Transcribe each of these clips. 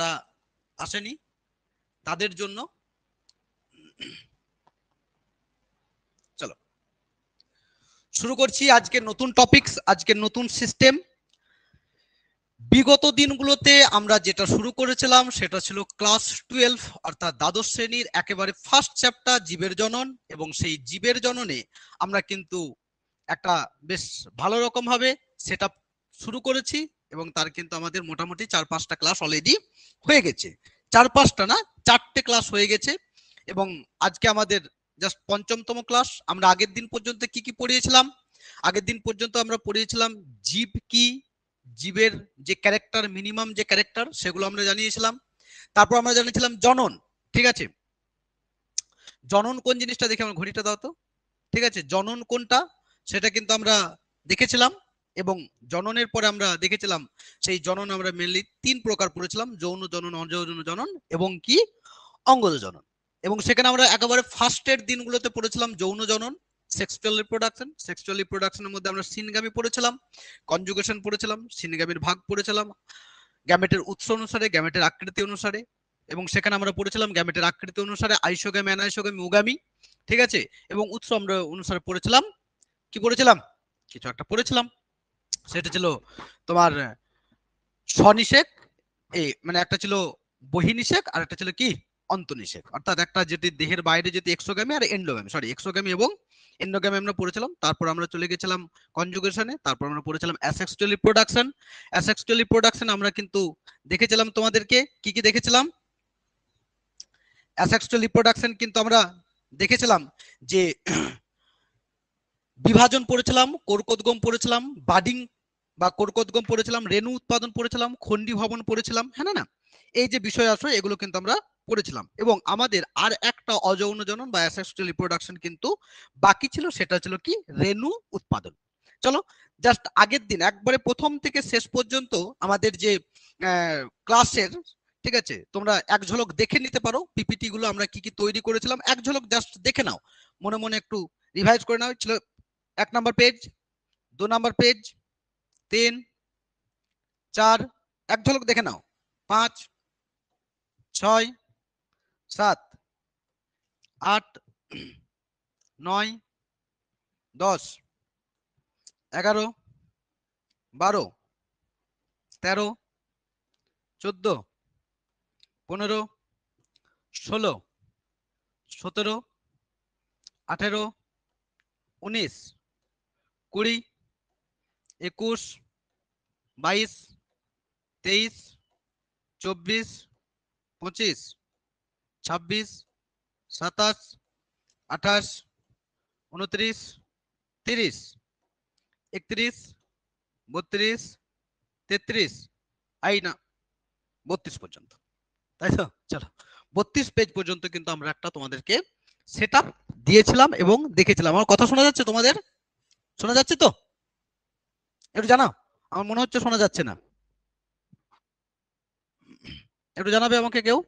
যারা আসেনি তাদের জন্য চলো শুরু করছি আজকে নতুন টপিকস আজকে নতুন সিস্টেম বিগত দিনগুলোতে আমরা যেটা শুরু করেছিলাম সেটা ছিল ক্লাস টুয়েলভ অর্থাৎ দ্বাদশ শ্রেণীর একেবারে ফার্স্ট চ্যাপ্টার জীবের জনন এবং সেই জীবের জননে আমরা কিন্তু একটা বেশ ভালো রকমভাবে সেট শুরু করেছি এবং তার কিন্তু আমাদের মোটামুটি চার পাঁচটা ক্লাস অলরেডি হয়ে গেছে চার পাঁচটা না চারটে ক্লাস হয়ে গেছে এবং আজকে আমাদের জাস্ট পঞ্চমতম ক্লাস আমরা আগের দিন পর্যন্ত কি কি পড়িয়েছিলাম আগের দিন পর্যন্ত আমরা পড়িয়েছিলাম জীব কি জীবের যে ক্যারেক্টার মিনিমাম যে ক্যারেক্টার সেগুলো আমরা জানিয়েছিলাম তারপর আমরা জানিয়েছিলাম জনন ঠিক আছে জনন কোন জিনিসটা দেখে আমার ঘড়িটা দাও তো ঠিক আছে জনন কোনটা সেটা কিন্তু আমরা দেখেছিলাম এবং জননের পরে আমরা দেখেছিলাম সেই জনন আমরা মেনলি তিন প্রকার পড়েছিলাম যৌন জনন অযৌন জনন এবং কি অঙ্গজ জনন এবং সেখানে আমরা একেবারে ফার্স্টের দিনগুলোতে পড়েছিলাম যৌন জনন সেক্সুয়াল রিপ্রোডাকশন সেক্সুয়াল রিপ্রোডাকশনের মধ্যে আমরা সিনগামি পড়েছিলাম কনজুগেশন পড়েছিলাম সিনগামির ভাগ পড়েছিলাম গ্যামেটের উৎস অনুসারে গ্যামেটের আকৃতি অনুসারে এবং সেখানে আমরা পড়েছিলাম গ্যামেটের আকৃতি অনুসারে আইসোগামি অ্যানাইসোগামি উগামি ঠিক আছে এবং উৎস আমরা অনুসারে পড়েছিলাম কি পড়েছিলাম কিছু একটা পড়েছিলাম সেটা ছিল তোমার স্বনিষেক এই মানে একটা ছিল বহিনিষেক আর একটা ছিল কি অন্তনিষেক অর্থাৎ একটা যেটি দেহের বাইরে যেটি এক্সোগামী আর এন্ডোগামী সরি এক্সোগামী এবং এন্ডোগামী আমরা পড়েছিলাম তারপর আমরা চলে গেছিলাম কনজুগেশনে তারপর আমরা পড়েছিলাম অ্যাসেক্সুয়ালি প্রোডাকশন অ্যাসেক্সুয়ালি প্রোডাকশন আমরা কিন্তু দেখেছিলাম তোমাদেরকে কি কি দেখেছিলাম অ্যাসেক্সুয়ালি প্রোডাকশন কিন্তু আমরা দেখেছিলাম যে বিভাজন পড়েছিলাম কর্কোদ্গম পড়েছিলাম বাডিং বা কর্কোদ্গম পড়েছিলাম রেণু উৎপাদন পড়েছিলাম খন্ডি ভবন পড়েছিলাম হ্যাঁ না এই যে বিষয় আশ্রয় এগুলো কিন্তু আমরা পড়েছিলাম এবং আমাদের আর একটা অযৌন জনন বা অ্যাসেক্সুয়াল রিপ্রোডাকশন কিন্তু বাকি ছিল সেটা ছিল কি রেণু উৎপাদন চলো জাস্ট আগের দিন একবারে প্রথম থেকে শেষ পর্যন্ত আমাদের যে ক্লাসের ঠিক আছে তোমরা এক ঝলক দেখে নিতে পারো পিপিটি গুলো আমরা কি কি তৈরি করেছিলাম এক ঝলক জাস্ট দেখে নাও মনে মনে একটু রিভাইজ করে নাও ছিল এক নম্বর পেজ দু নম্বর পেজ তিন চার এক ঝলক দেখে নাও পাঁচ ছয় সাত আট নয় দশ এগারো বারো তেরো চোদ্দ পনেরো ষোলো সতেরো আঠেরো উনিশ কুড়ি একুশ বাইশ তেইশ চব্বিশ পঁচিশ ছাব্বিশ সাতাশ আঠাশ উনত্রিশ তিরিশ একত্রিশ বত্রিশ তেত্রিশ আই না বত্রিশ পর্যন্ত তাই তো চলো বত্রিশ পেজ পর্যন্ত কিন্তু আমরা একটা তোমাদেরকে সেট দিয়েছিলাম এবং দেখেছিলাম আমার কথা শোনা যাচ্ছে তোমাদের শোনা যাচ্ছে তো একটু জানাও আমার মনে হচ্ছে শোনা যাচ্ছে না একটু জানাবে আমাকে কেউ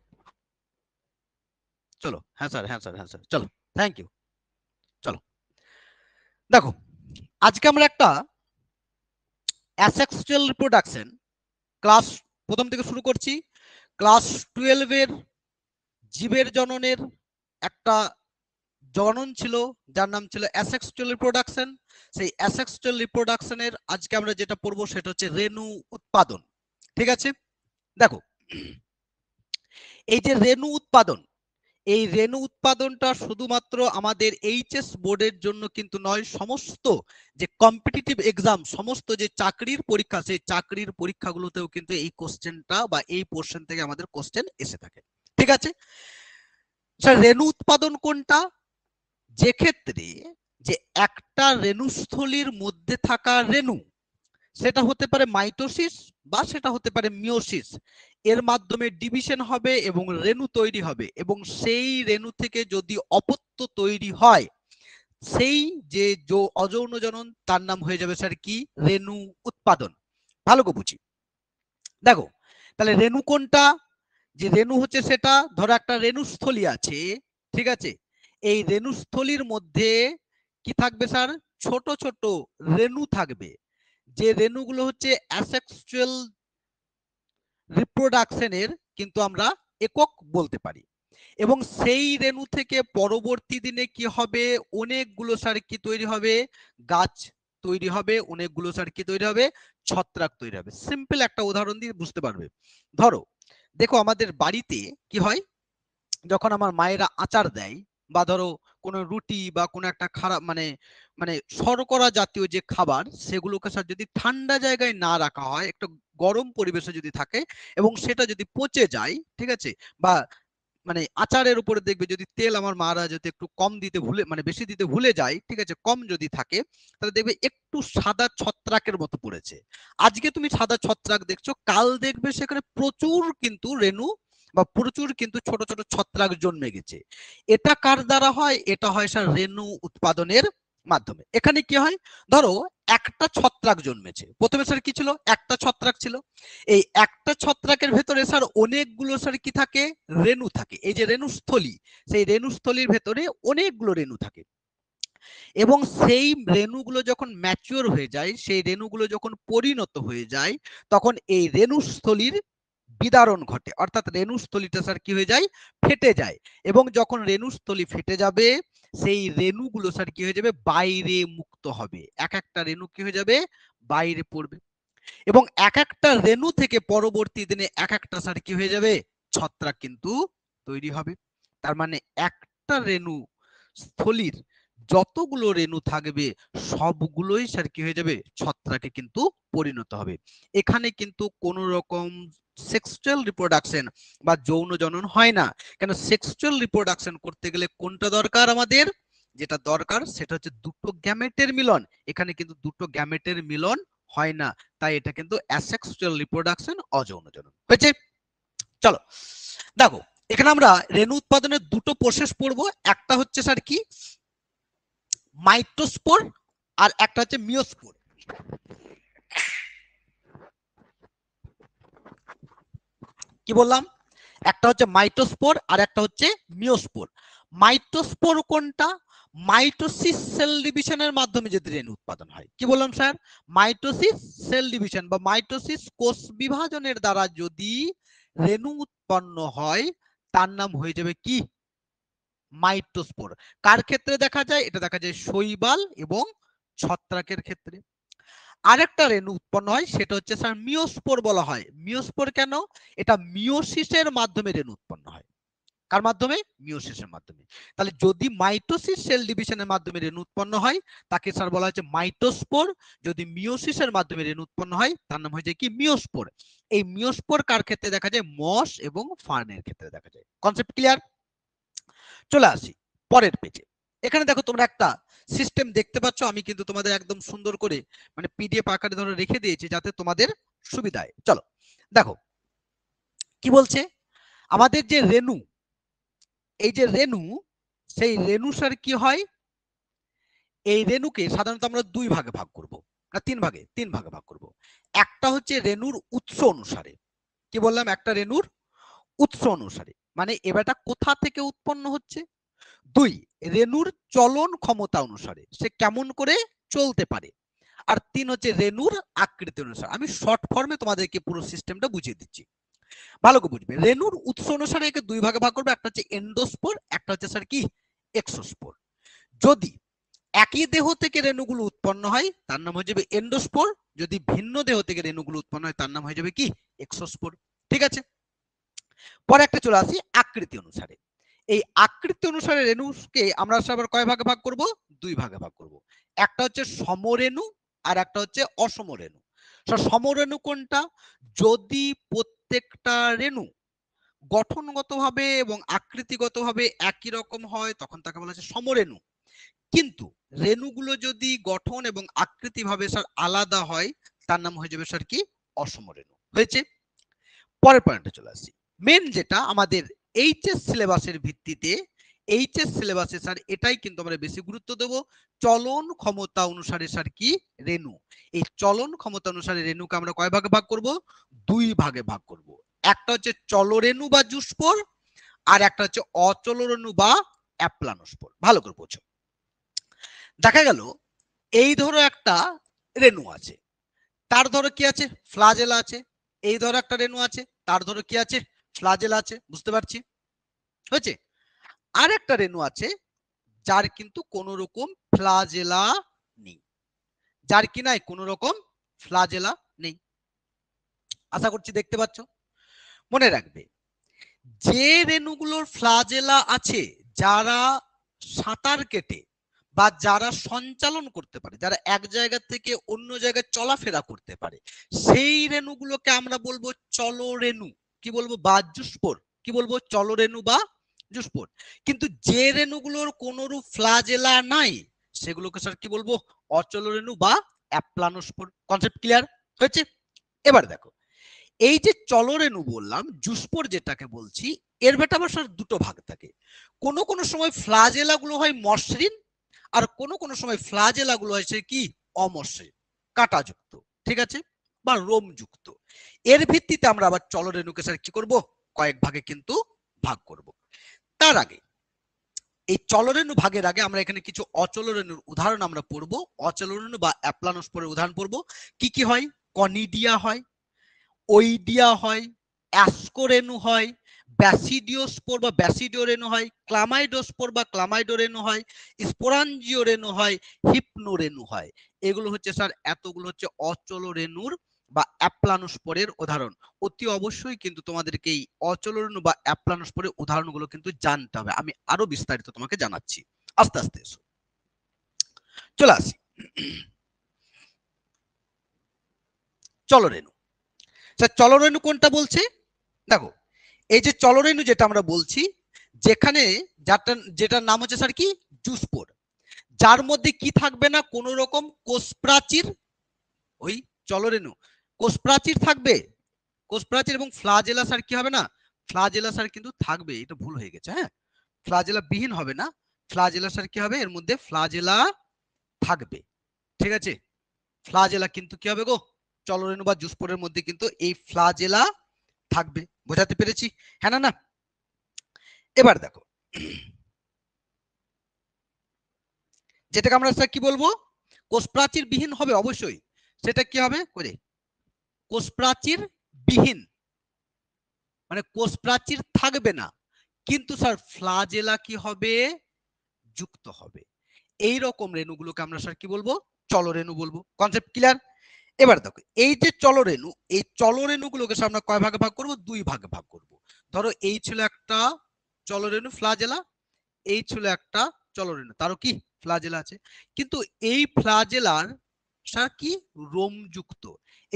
চলো হ্যাঁ স্যার হ্যাঁ স্যার হ্যাঁ স্যার চলো থ্যাংক ইউ চলো দেখো আজকে আমরা একটা অ্যাসেক্সুয়াল রিপ্রোডাকশন ক্লাস প্রথম থেকে শুরু করছি ক্লাস টুয়েলভের জীবের জননের একটা জনন ছিল যার নাম ছিল অ্যাসেক্সুয়াল রিপ্রোডাকশন সেই অ্যাসেক্সুয়াল রিপ্রোডাকশনের আজকে আমরা যেটা পড়বো সেটা হচ্ছে রেনু উৎপাদন ঠিক আছে দেখো এই যে রেণু উৎপাদন এই রেণু উৎপাদনটা শুধুমাত্র আমাদের এইচএস বোর্ডের জন্য কিন্তু নয় সমস্ত যে কম্পিটিটিভ এক্সাম সমস্ত যে চাকরির পরীক্ষা সেই চাকরির পরীক্ষাগুলোতেও কিন্তু এই কোশ্চেনটা বা এই পোর্শন থেকে আমাদের কোশ্চেন এসে থাকে ঠিক আছে স্যার রেণু উৎপাদন কোনটা যে ক্ষেত্রে যে একটা রেণুস্থলীর মধ্যে থাকা রেণু সেটা হতে পারে মাইটোসিস বা সেটা হতে পারে মিওসিস এর মাধ্যমে ডিভিশন হবে এবং রেণু তৈরি হবে এবং সেই রেণু থেকে যদি অপত্য তৈরি হয় সেই যে অযৌন জনন তার নাম হয়ে যাবে স্যার কি রেণু উৎপাদন ভালো গো বুঝি দেখো তাহলে রেণু কোনটা যে রেণু হচ্ছে সেটা ধরো একটা রেণুস্থলী আছে ঠিক আছে এই রেণুস্থলীর মধ্যে কি থাকবে স্যার ছোট ছোট রেণু থাকবে যে রেণুগুলো হচ্ছে অ্যাসেক্সুয়াল রিপ্রোডাকশনের কিন্তু আমরা একক বলতে পারি এবং সেই রেণু থেকে পরবর্তী দিনে কি হবে অনেকগুলো সার কি তৈরি হবে গাছ তৈরি হবে অনেকগুলো সার কি তৈরি হবে ছত্রাক তৈরি হবে সিম্পল একটা উদাহরণ দিয়ে বুঝতে পারবে ধরো দেখো আমাদের বাড়িতে কি হয় যখন আমার মায়েরা আচার দেয় বা ধরো কোনো রুটি বা কোনো একটা খারাপ মানে মানে শর্করা জাতীয় যে খাবার সেগুলোকে স্যার যদি ঠান্ডা জায়গায় না রাখা হয় একটু গরম পরিবেশে যদি থাকে এবং সেটা যদি পচে যায় ঠিক আছে বা মানে আচারের উপরে দেখবে যদি তেল আমার মারা যদি একটু কম দিতে ভুলে মানে বেশি দিতে ভুলে যায় ঠিক আছে কম যদি থাকে তাহলে দেখবে একটু সাদা ছত্রাকের মতো পড়েছে আজকে তুমি সাদা ছত্রাক দেখছো কাল দেখবে সেখানে প্রচুর কিন্তু রেণু বা প্রচুর কিন্তু ছোট ছোট ছত্রাক জন্মে গেছে এটা কার দ্বারা হয় এটা হয় স্যার রেণু উৎপাদনের মাধ্যমে এখানে কি হয় ধরো একটা ছত্রাক জন্মেছে প্রথমে স্যার কি ছিল একটা ছত্রাক ছিল এই একটা ছত্রাকের ভেতরে স্যার অনেকগুলো স্যার কি থাকে রেণু থাকে এই যে রেণুস্থলী সেই রেণুস্থলীর ভেতরে অনেকগুলো রেণু থাকে এবং সেই রেণুগুলো যখন ম্যাচিওর হয়ে যায় সেই রেণুগুলো যখন পরিণত হয়ে যায় তখন এই রেণুস্থলীর বিদারণ ঘটে অর্থাৎ রেণুস্থলিটা স্যার কি হয়ে যায় ফেটে যায় এবং যখন রেণুস্থলি ফেটে যাবে সেই রেণুগুলো স্যার কি হয়ে যাবে বাইরে মুক্ত হবে এক একটা রেণু কি হয়ে যাবে বাইরে পড়বে এবং এক একটা রেণু থেকে পরবর্তী দিনে এক একটা স্যার কি হয়ে যাবে ছত্রাক কিন্তু তৈরি হবে তার মানে একটা রেণু স্থলির যতগুলো রেণু থাকবে সবগুলোই স্যার কি হয়ে যাবে ছত্রাকে কিন্তু পরিণত হবে এখানে কিন্তু কোন রকম সেক্সুয়াল রিপ্রোডাকশন বা যৌন জনন হয় না কেন সেক্সুয়াল রিপ্রোডাকশন করতে গেলে কোনটা দরকার আমাদের যেটা দরকার সেটা হচ্ছে দুটো গ্যামেটের মিলন এখানে কিন্তু দুটো গ্যামেটের মিলন হয় না তাই এটা কিন্তু অ্যাসেক্সুয়াল রিপ্রোডাকশন অযৌন জনন হয়েছে চলো দেখো এখানে আমরা রেণু উৎপাদনের দুটো প্রসেস পড়বো একটা হচ্ছে স্যার কি মাইক্রোস্পোর আর একটা হচ্ছে মিওস্পোর কি বললাম একটা হচ্ছে মাইটোস্পোর আর একটা হচ্ছে মিওস্পোর মাইটোস্পোর কোনটা মাইটোসিস সেল ডিভিশনের মাধ্যমে যদি রেণু উৎপাদন হয় কি বললাম স্যার মাইটোসিস সেল ডিভিশন বা মাইটোসিস কোষ বিভাজনের দ্বারা যদি রেনু উৎপন্ন হয় তার নাম হয়ে যাবে কি মাইটোস্পোর কার ক্ষেত্রে দেখা যায় এটা দেখা যায় শৈবাল এবং ছত্রাকের ক্ষেত্রে আরেকটা রেণু উৎপন্ন হয় সেটা হচ্ছে স্যার মিওস্পোর বলা হয় মিওস্পোর কেন এটা মিওসিসের মাধ্যমে রেণু উৎপন্ন হয় কার মাধ্যমে মিওসিসের মাধ্যমে তাহলে যদি মাইটোসিস সেল ডিভিশনের মাধ্যমে রেণু উৎপন্ন হয় তাকে স্যার বলা হয়েছে মাইটোস্পোর যদি মিওসিসের মাধ্যমে রেণু উৎপন্ন হয় তার নাম হয়ে কি মিওস্পোর এই মিওস্পোর কার ক্ষেত্রে দেখা যায় মস এবং ফার্নের ক্ষেত্রে দেখা যায় কনসেপ্ট ক্লিয়ার চলে আসি পরের পেজে এখানে দেখো তোমরা একটা সিস্টেম দেখতে পাচ্ছ আমি কিন্তু তোমাদের একদম সুন্দর করে মানে পিডিএফ আকারে ধরে রেখে দিয়েছি যাতে তোমাদের সুবিধায় চলো দেখো কি বলছে আমাদের যে রেনু এই যে রেনু সেই রেনু সার কি হয় এই রেনুকে সাধারণত আমরা দুই ভাগে ভাগ করব না তিন ভাগে তিন ভাগে ভাগ করব একটা হচ্ছে রেনুর উৎস অনুসারে কি বললাম একটা রেনুর উৎস অনুসারে মানে এবারটা কোথা থেকে উৎপন্ন হচ্ছে দুই রেণুর চলন ক্ষমতা অনুসারে সে কেমন করে চলতে পারে আর তিন হচ্ছে রেণুর আকৃতি অনুসারে আমি শর্ট ফর্মে তোমাদেরকে পুরো সিস্টেমটা বুঝিয়ে দিচ্ছি ভালো করে বুঝবে রেনুর উৎস অনুসারে একে দুই ভাগে ভাগ করবে একটা হচ্ছে এন্ডোস্পোর একটা হচ্ছে স্যার কি এক্সোস্পোর যদি একই দেহ থেকে রেণুগুলো উৎপন্ন হয় তার নাম হয়ে যাবে এন্ডোস্পোর যদি ভিন্ন দেহ থেকে রেণুগুলো উৎপন্ন হয় তার নাম হয়ে যাবে কি এক্সোস্পোর ঠিক আছে পরে একটা চলে আসি আকৃতি অনুসারে এই আকৃতি অনুসারে রেণুকে আমরা আবার কয় ভাগে ভাগ করব দুই ভাগে ভাগ করব একটা হচ্ছে সমরেণু আর একটা হচ্ছে অসমরেণু সমরেণু কোনটা যদি প্রত্যেকটা রেণু গঠনগতভাবে এবং আকৃতিগতভাবে একই রকম হয় তখন তাকে বলা হচ্ছে সমরেণু কিন্তু রেণুগুলো যদি গঠন এবং আকৃতিভাবে স্যার আলাদা হয় তার নাম হয়ে যাবে স্যার কি রেণু হয়েছে পরের পয়েন্টে চলে আসি মেন যেটা আমাদের এইচএস সিলেবাসের ভিত্তিতে এইচএস সিলেবাসে স্যার এটাই কিন্তু আমরা বেশি গুরুত্ব দেব চলন ক্ষমতা অনুসারে স্যার কি রেণু এই চলন ক্ষমতা অনুসারে রেণুকে আমরা কয় ভাগে ভাগ করব দুই ভাগে ভাগ করব একটা হচ্ছে চলরেণু বা জুস্পোর আর একটা হচ্ছে অচলরেণু বা অ্যাপ্লানোস্পোর ভালো করে বোঝো দেখা গেল এই ধরো একটা রেণু আছে তার ধরো কি আছে ফ্লাজেলা আছে এই ধরো একটা রেণু আছে তার ধরো কি আছে ফ্লাজেল আছে বুঝতে পারছি হয়েছে আর একটা রেণু আছে যার কিন্তু কোনো রকম ফ্লাজেলা নেই যার কি নাই কোন রকম ফ্লাজেলা নেই আশা করছি দেখতে পাচ্ছ মনে রাখবে যে রেণুগুলোর ফ্লাজেলা আছে যারা সাঁতার কেটে বা যারা সঞ্চালন করতে পারে যারা এক জায়গা থেকে অন্য জায়গায় চলাফেরা করতে পারে সেই রেণুগুলোকে আমরা বলবো চল রেণু কি বলবো বা জুস্পোর কি বলবো চলরেণু বা জুস্পোর কিন্তু যে রেণুগুলোর কোনরূপ ফ্লাজেলা নাই সেগুলোকে স্যার কি বলবো অচল রেণু বা অ্যাপ্লানোস্পোর কনসেপ্ট ক্লিয়ার হয়েছে এবার দেখো এই যে চলরেণু বললাম জুস্পোর যেটাকে বলছি এর বেটা আবার স্যার দুটো ভাগ থাকে কোন কোন সময় ফ্লাজেলাগুলো হয় মসৃণ আর কোন কোন সময় ফ্লাজেলাগুলো হয় সে কি অমসৃণ কাটাযুক্ত ঠিক আছে বা রোমযুক্ত এর ভিত্তিতে আমরা আবার চলরেণুকে স্যার কি করব কয়েক ভাগে কিন্তু ভাগ করব তার আগে এই চলরেণু ভাগের আগে আমরা এখানে কিছু অচলরেণুর উদাহরণ আমরা পড়বো অচলরেণু বা অ্যাপ্লানোস্পোরের উদাহরণ পড়বো কি কি হয় কনিডিয়া হয় ওইডিয়া হয় অ্যাসকোরেণু হয় ব্যাসিডিওস্পোর বা ব্যাসিডিও হয় ক্লামাইডোস্পোর বা ক্লামাইডো হয় স্পোরাঞ্জিও হয় হিপনো হয় এগুলো হচ্ছে স্যার এতগুলো হচ্ছে অচল রেণুর বা অ্যাপ্লানুস্পরের উদাহরণ অতি অবশ্যই কিন্তু তোমাদেরকে এই অচলন বা পরের উদাহরণগুলো কিন্তু জানতে হবে আমি আরো বিস্তারিত তোমাকে জানাচ্ছি আস্তে আস্তে এসো চলে আসি চলরেণু স্যার আচ্ছা, চলরেণু কোনটা বলছে দেখো এই যে চলরেণু যেটা আমরা বলছি যেখানে যাটা যেটার নাম হচ্ছে স্যার কি জুসপোর যার মধ্যে কি থাকবে না কোন রকম কোষ প্রাচীর ওই চলরেণু কোষ প্রাচীর থাকবে কোষ প্রাচীর এবং ফ্লাজেলা সার কি হবে না ফ্লাজেলা সার কিন্তু থাকবে এটা ভুল হয়ে গেছে হ্যাঁ ফ্লাজেলা বিহীন হবে না ফ্লাজেলা সার কি হবে এর মধ্যে ফ্লাজেলা থাকবে ঠিক আছে ফ্লাজেলা কিন্তু কি হবে গো চলরেণু বা জুসপোরের মধ্যে কিন্তু এই ফ্লাজেলা থাকবে বোঝাতে পেরেছি হ্যাঁ না না এবার দেখো যেটাকে আমরা স্যার কি বলবো কোষ প্রাচীর বিহীন হবে অবশ্যই সেটা কি হবে করে কোষপ্রাচীর বিহীন মানে কোষপ্রাচীর থাকবে না কিন্তু স্যার ফ্লাজেলা কি হবে যুক্ত হবে এই রকম রেণুগুলোকে আমরা স্যার কি বলবো চলরেণু বলবো কনসেপ্ট ক্লিয়ার এবার দেখো এই যে চলরেণু এই চলরেণুগুলোকে আমরা কয় ভাগে ভাগ করব দুই ভাগে ভাগ করব ধরো এই ছিল একটা চলরেণু ফ্লাজেলা এই ছিল একটা চলরেণু তারও কি ফ্লাজেলা আছে কিন্তু এই ফ্লাজেলার সার কি রোমযুক্ত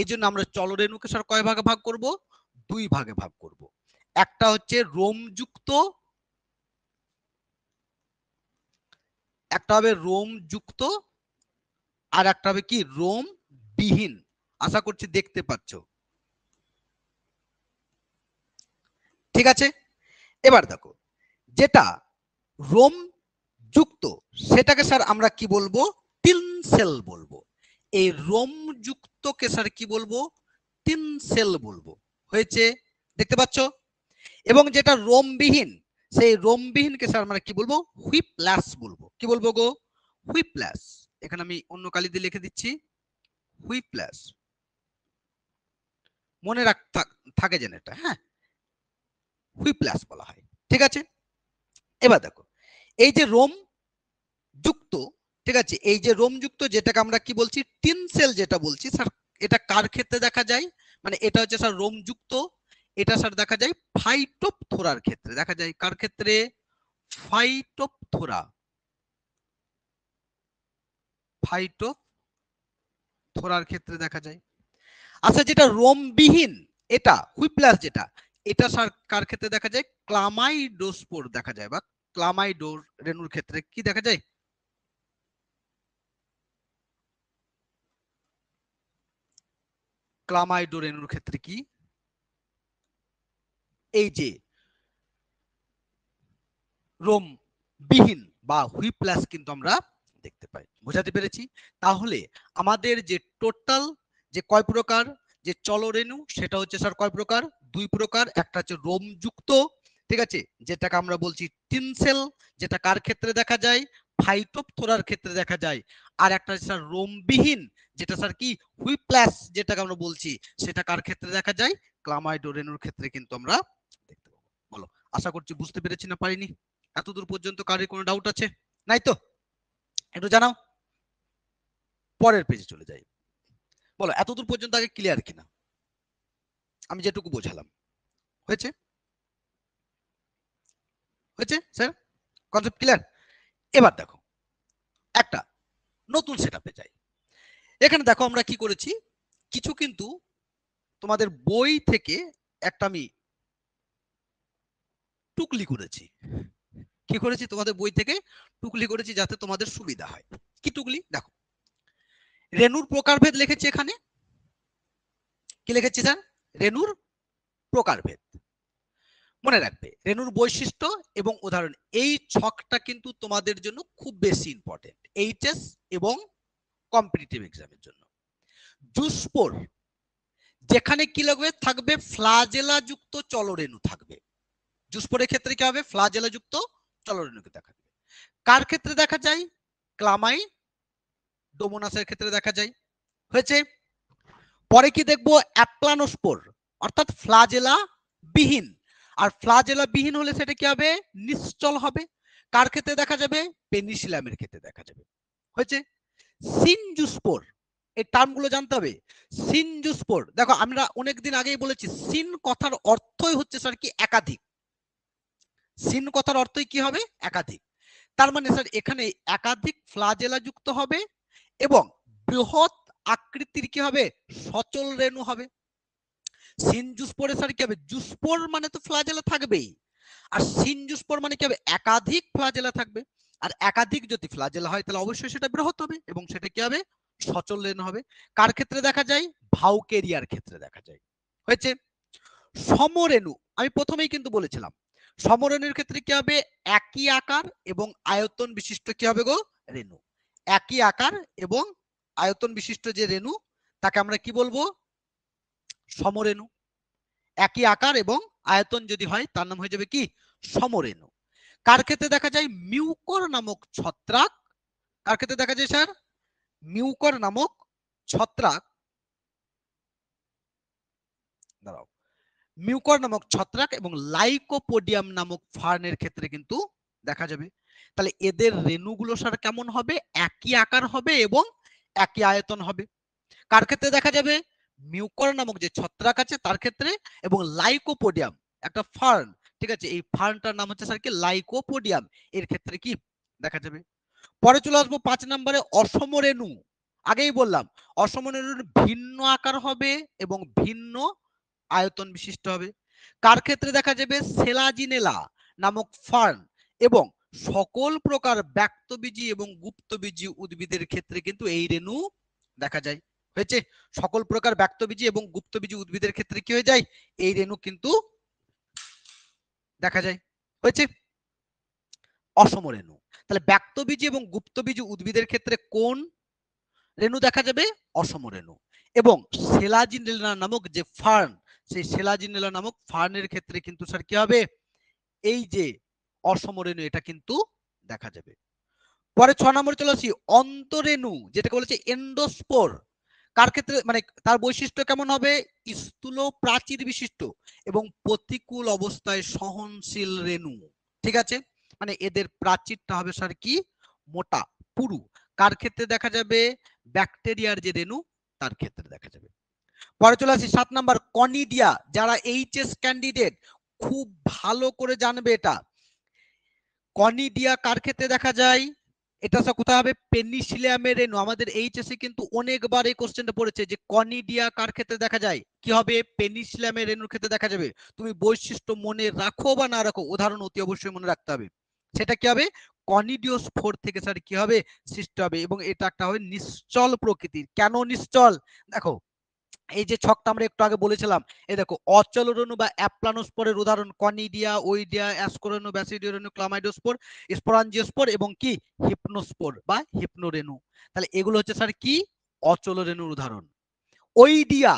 এই জন্য আমরা চলরেণুকে স্যার কয় ভাগে ভাগ করব দুই ভাগে ভাগ করব একটা হচ্ছে রোমযুক্ত একটা হবে রোমযুক্ত আর একটা হবে কি রোম বিহীন আশা করছি দেখতে পাচ্ছ ঠিক আছে এবার দেখো যেটা রোম যুক্ত সেটাকে স্যার আমরা কি বলবো টিনসেল বলবো এই রোমযুক্ত কেশার কি বলবো তিন সেল বলবো হয়েছে দেখতে পাচ্ছ এবং যেটা রোমবিহীন সেই রোমবিহীন কেশার মানে কি বলবো হুইপ্লাস বলবো কি বলবো গো হুইপ্লাস এখানে আমি অন্য কালি দিয়ে লিখে দিচ্ছি হুইপ্লাস মনে রাখ থাকে যেন এটা হ্যাঁ হুইপ্লাস বলা হয় ঠিক আছে এবার দেখো এই যে রোম যুক্ত ঠিক আছে এই যে রোমযুক্ত যেটাকে আমরা কি বলছি টিন সেল যেটা বলছি স্যার এটা কার ক্ষেত্রে দেখা যায় মানে এটা হচ্ছে স্যার রোমযুক্ত এটা স্যার দেখা যায় ফাইটোপথোরার ক্ষেত্রে দেখা যায় কার ক্ষেত্রে ফাইটোপথোরা ফাইটোপথোরার ক্ষেত্রে দেখা যায় আচ্ছা যেটা রোমবিহীন এটা হুইপ্লাস যেটা এটা স্যার কার ক্ষেত্রে দেখা যায় ক্লামাইডোস্পোর দেখা যায় বা ক্লামাইডোর রেণুর ক্ষেত্রে কি দেখা যায় ক্লামাইডোরেনুর ক্ষেত্রে কি এই যে রোম বিহীন বা হুইপ্লাস কিন্তু আমরা দেখতে পাই বোঝাতে পেরেছি তাহলে আমাদের যে টোটাল যে কয় প্রকার যে চলরেণু সেটা হচ্ছে স্যার কয় প্রকার দুই প্রকার একটা হচ্ছে রোমযুক্ত ঠিক আছে যেটাকে আমরা বলছি টিনসেল যেটা কার ক্ষেত্রে দেখা যায় ফাইটোপথোরার ক্ষেত্রে দেখা যায় আর একটা স্যার রোমবিহীন যেটা স্যার কি হুইপ্ল্যাশ যেটাকে আমরা বলছি সেটা কার ক্ষেত্রে দেখা যায় ক্লামাইডোরেনুর ক্ষেত্রে কিন্তু আমরা দেখতে পাবো বলো আশা করছি বুঝতে পেরেছি না পারিনি এতদূর পর্যন্ত কারোর কোনো ডাউট আছে নাই তো একটু জানাও পরের পেজে চলে যাই বলো এতদূর পর্যন্ত আগে ক্লিয়ার কিনা আমি যেটুকু বোঝালাম হয়েছে হয়েছে স্যার কনসেপ্ট ক্লিয়ার এবার দেখো একটা নতুন সেট আপে যাই এখানে দেখো আমরা কি করেছি কিছু কিন্তু তোমাদের বই থেকে একটা আমি টুকলি করেছি কি করেছি তোমাদের বই থেকে টুকলি করেছি যাতে তোমাদের সুবিধা হয় কি টুকলি দেখো রেনুর প্রকারভেদ লিখেছি এখানে কি লিখেছি স্যার রেনুর প্রকারভেদ মনে রাখবে রেনুর বৈশিষ্ট্য এবং উদাহরণ এই ছকটা কিন্তু তোমাদের জন্য খুব বেশি ইম্পর্টেন্ট এইচএস এবং কম্পিটিটিভ এক্সামের জন্য জুসপোর যেখানে কি লাগবে থাকবে ফ্লাজেলা যুক্ত চলরেণু থাকবে জুসপোরের ক্ষেত্রে কি হবে ফ্লাজেলা যুক্ত চলরেণুকে দেখা যাবে কার ক্ষেত্রে দেখা যায় ক্লামাই ডোমোনাসের ক্ষেত্রে দেখা যায় হয়েছে পরে কি দেখবো অ্যাপ্লানোস্পোর অর্থাৎ ফ্লাজেলা বিহীন আর ফ্লাজেলা বিহীন হলে সেটা কি হবে নিশ্চল হবে কার ক্ষেত্রে দেখা যাবে পেনিসিলামের ক্ষেত্রে দেখা যাবে হয়েছে সিনজুস্পোর এই টার্মগুলো জানতে হবে সিনজুস্পোর দেখো আমরা অনেকদিন আগেই বলেছি সিন কথার অর্থই হচ্ছে স্যার কি একাধিক সিন কথার অর্থই কি হবে একাধিক তার মানে স্যার এখানে একাধিক ফ্লাজেলা যুক্ত হবে এবং বৃহৎ আকৃতির কি হবে সচল রেণু হবে সিন জুস পরে স্যার কি হবে জুস পর মানে তো ফ্লাজেলা থাকবেই আর সিন জুস পর মানে কি হবে একাধিক ফ্লাজেলা থাকবে আর একাধিক যদি ফ্লাজেলা হয় তাহলে অবশ্যই সেটা বৃহৎ হবে এবং সেটা কি হবে সচল লেন হবে কার ক্ষেত্রে দেখা যায় ভাউ কেরিয়ার ক্ষেত্রে দেখা যায় হয়েছে সমরেণু আমি প্রথমেই কিন্তু বলেছিলাম সমরেণুর ক্ষেত্রে কি হবে একই আকার এবং আয়তন বিশিষ্ট কি হবে গো রেণু একই আকার এবং আয়তন বিশিষ্ট যে রেণু তাকে আমরা কি বলবো সমরেণু একই আকার এবং আয়তন যদি হয় তার নাম হয়ে যাবে কি সমরেণু কার ক্ষেত্রে দেখা যায় মিউকর নামক ছত্রাক কার ক্ষেত্রে দেখা যায় স্যার মিউকর নামক ছত্রাক দাঁড়াও মিউকর নামক ছত্রাক এবং লাইকোপোডিয়াম নামক ফার্নের ক্ষেত্রে কিন্তু দেখা যাবে তাহলে এদের রেণুগুলো স্যার কেমন হবে একই আকার হবে এবং একই আয়তন হবে কার ক্ষেত্রে দেখা যাবে মিউকর নামক যে ছত্রাক আছে তার ক্ষেত্রে এবং লাইকোপোডিয়াম একটা ফার্ন ঠিক আছে এই ফার্নটার নাম হচ্ছে স্যার কি লাইকোপোডিয়াম এর ক্ষেত্রে কি দেখা যাবে পরে চলে আসবো পাঁচ নম্বরে অসম রেণু আগেই বললাম অসম রেণুর ভিন্ন আকার হবে এবং ভিন্ন আয়তন বিশিষ্ট হবে কার ক্ষেত্রে দেখা যাবে সেলাজিনেলা নামক ফার্ন এবং সকল প্রকার ব্যক্তবীজি এবং গুপ্তবীজি উদ্ভিদের ক্ষেত্রে কিন্তু এই রেণু দেখা যায় হয়েছে সকল প্রকার ব্যক্তবীজি এবং গুপ্তবীজি উদ্ভিদের ক্ষেত্রে কি হয়ে যায় এই রেণু কিন্তু দেখা যায় হয়েছে অসম রেণু তাহলে ব্যক্তবীজি এবং গুপ্তবীজি উদ্ভিদের ক্ষেত্রে কোন রেণু দেখা যাবে অসম রেণু এবং সেলাজিনেলা নামক যে ফার্ন সেই সেলাজিনেলা নামক ফার্নের ক্ষেত্রে কিন্তু স্যার কি হবে এই যে অসম রেণু এটা কিন্তু দেখা যাবে পরে ছ নম্বরে চলে আসি অন্তরেণু যেটাকে বলেছে এন্ডোস্পোর কার ক্ষেত্রে মানে তার বৈশিষ্ট্য কেমন হবে স্থূল প্রাচীর বিশিষ্ট এবং প্রতিকূল অবস্থায় সহনশীল রেণু ঠিক আছে মানে এদের প্রাচীরটা হবে স্যার কি মোটা পুরু কার ক্ষেত্রে দেখা যাবে ব্যাকটেরিয়ার যে রেণু তার ক্ষেত্রে দেখা যাবে পরে চলে আসি সাত নাম্বার কনিডিয়া যারা এইচএস ক্যান্ডিডেট খুব ভালো করে জানবে এটা কনিডিয়া কার ক্ষেত্রে দেখা যায় এটা সব কোথায় হবে পেনিসিলিয়ামের রেণু আমাদের এইচএসে কিন্তু অনেকবার এই কোশ্চেনটা পড়েছে যে কনিডিয়া কার ক্ষেত্রে দেখা যায় কি হবে পেনিসিলিয়ামের রেণুর ক্ষেত্রে দেখা যাবে তুমি বৈশিষ্ট্য মনে রাখো বা না রাখো উদাহরণ অতি অবশ্যই মনে রাখতে হবে সেটা কি হবে কনিডিওস ফোর থেকে স্যার কি হবে সৃষ্টি হবে এবং এটা একটা হবে নিশ্চল প্রকৃতির কেন নিশ্চল দেখো এই যে ছকটা আমরা একটু আগে বলেছিলাম এই দেখো অচল রণু বা অ্যাপ্লানোস্পোরের উদাহরণ কনিডিয়া ওইডিয়া অ্যাসকোরেনু ব্যাসিডিওরেনু ক্লামাইডোস্পোর স্পোরাঞ্জিওস্পোর এবং কি হিপনোস্পোর বা হিপনোরেনু তাহলে এগুলো হচ্ছে স্যার কি অচল রেণুর উদাহরণ ওইডিয়া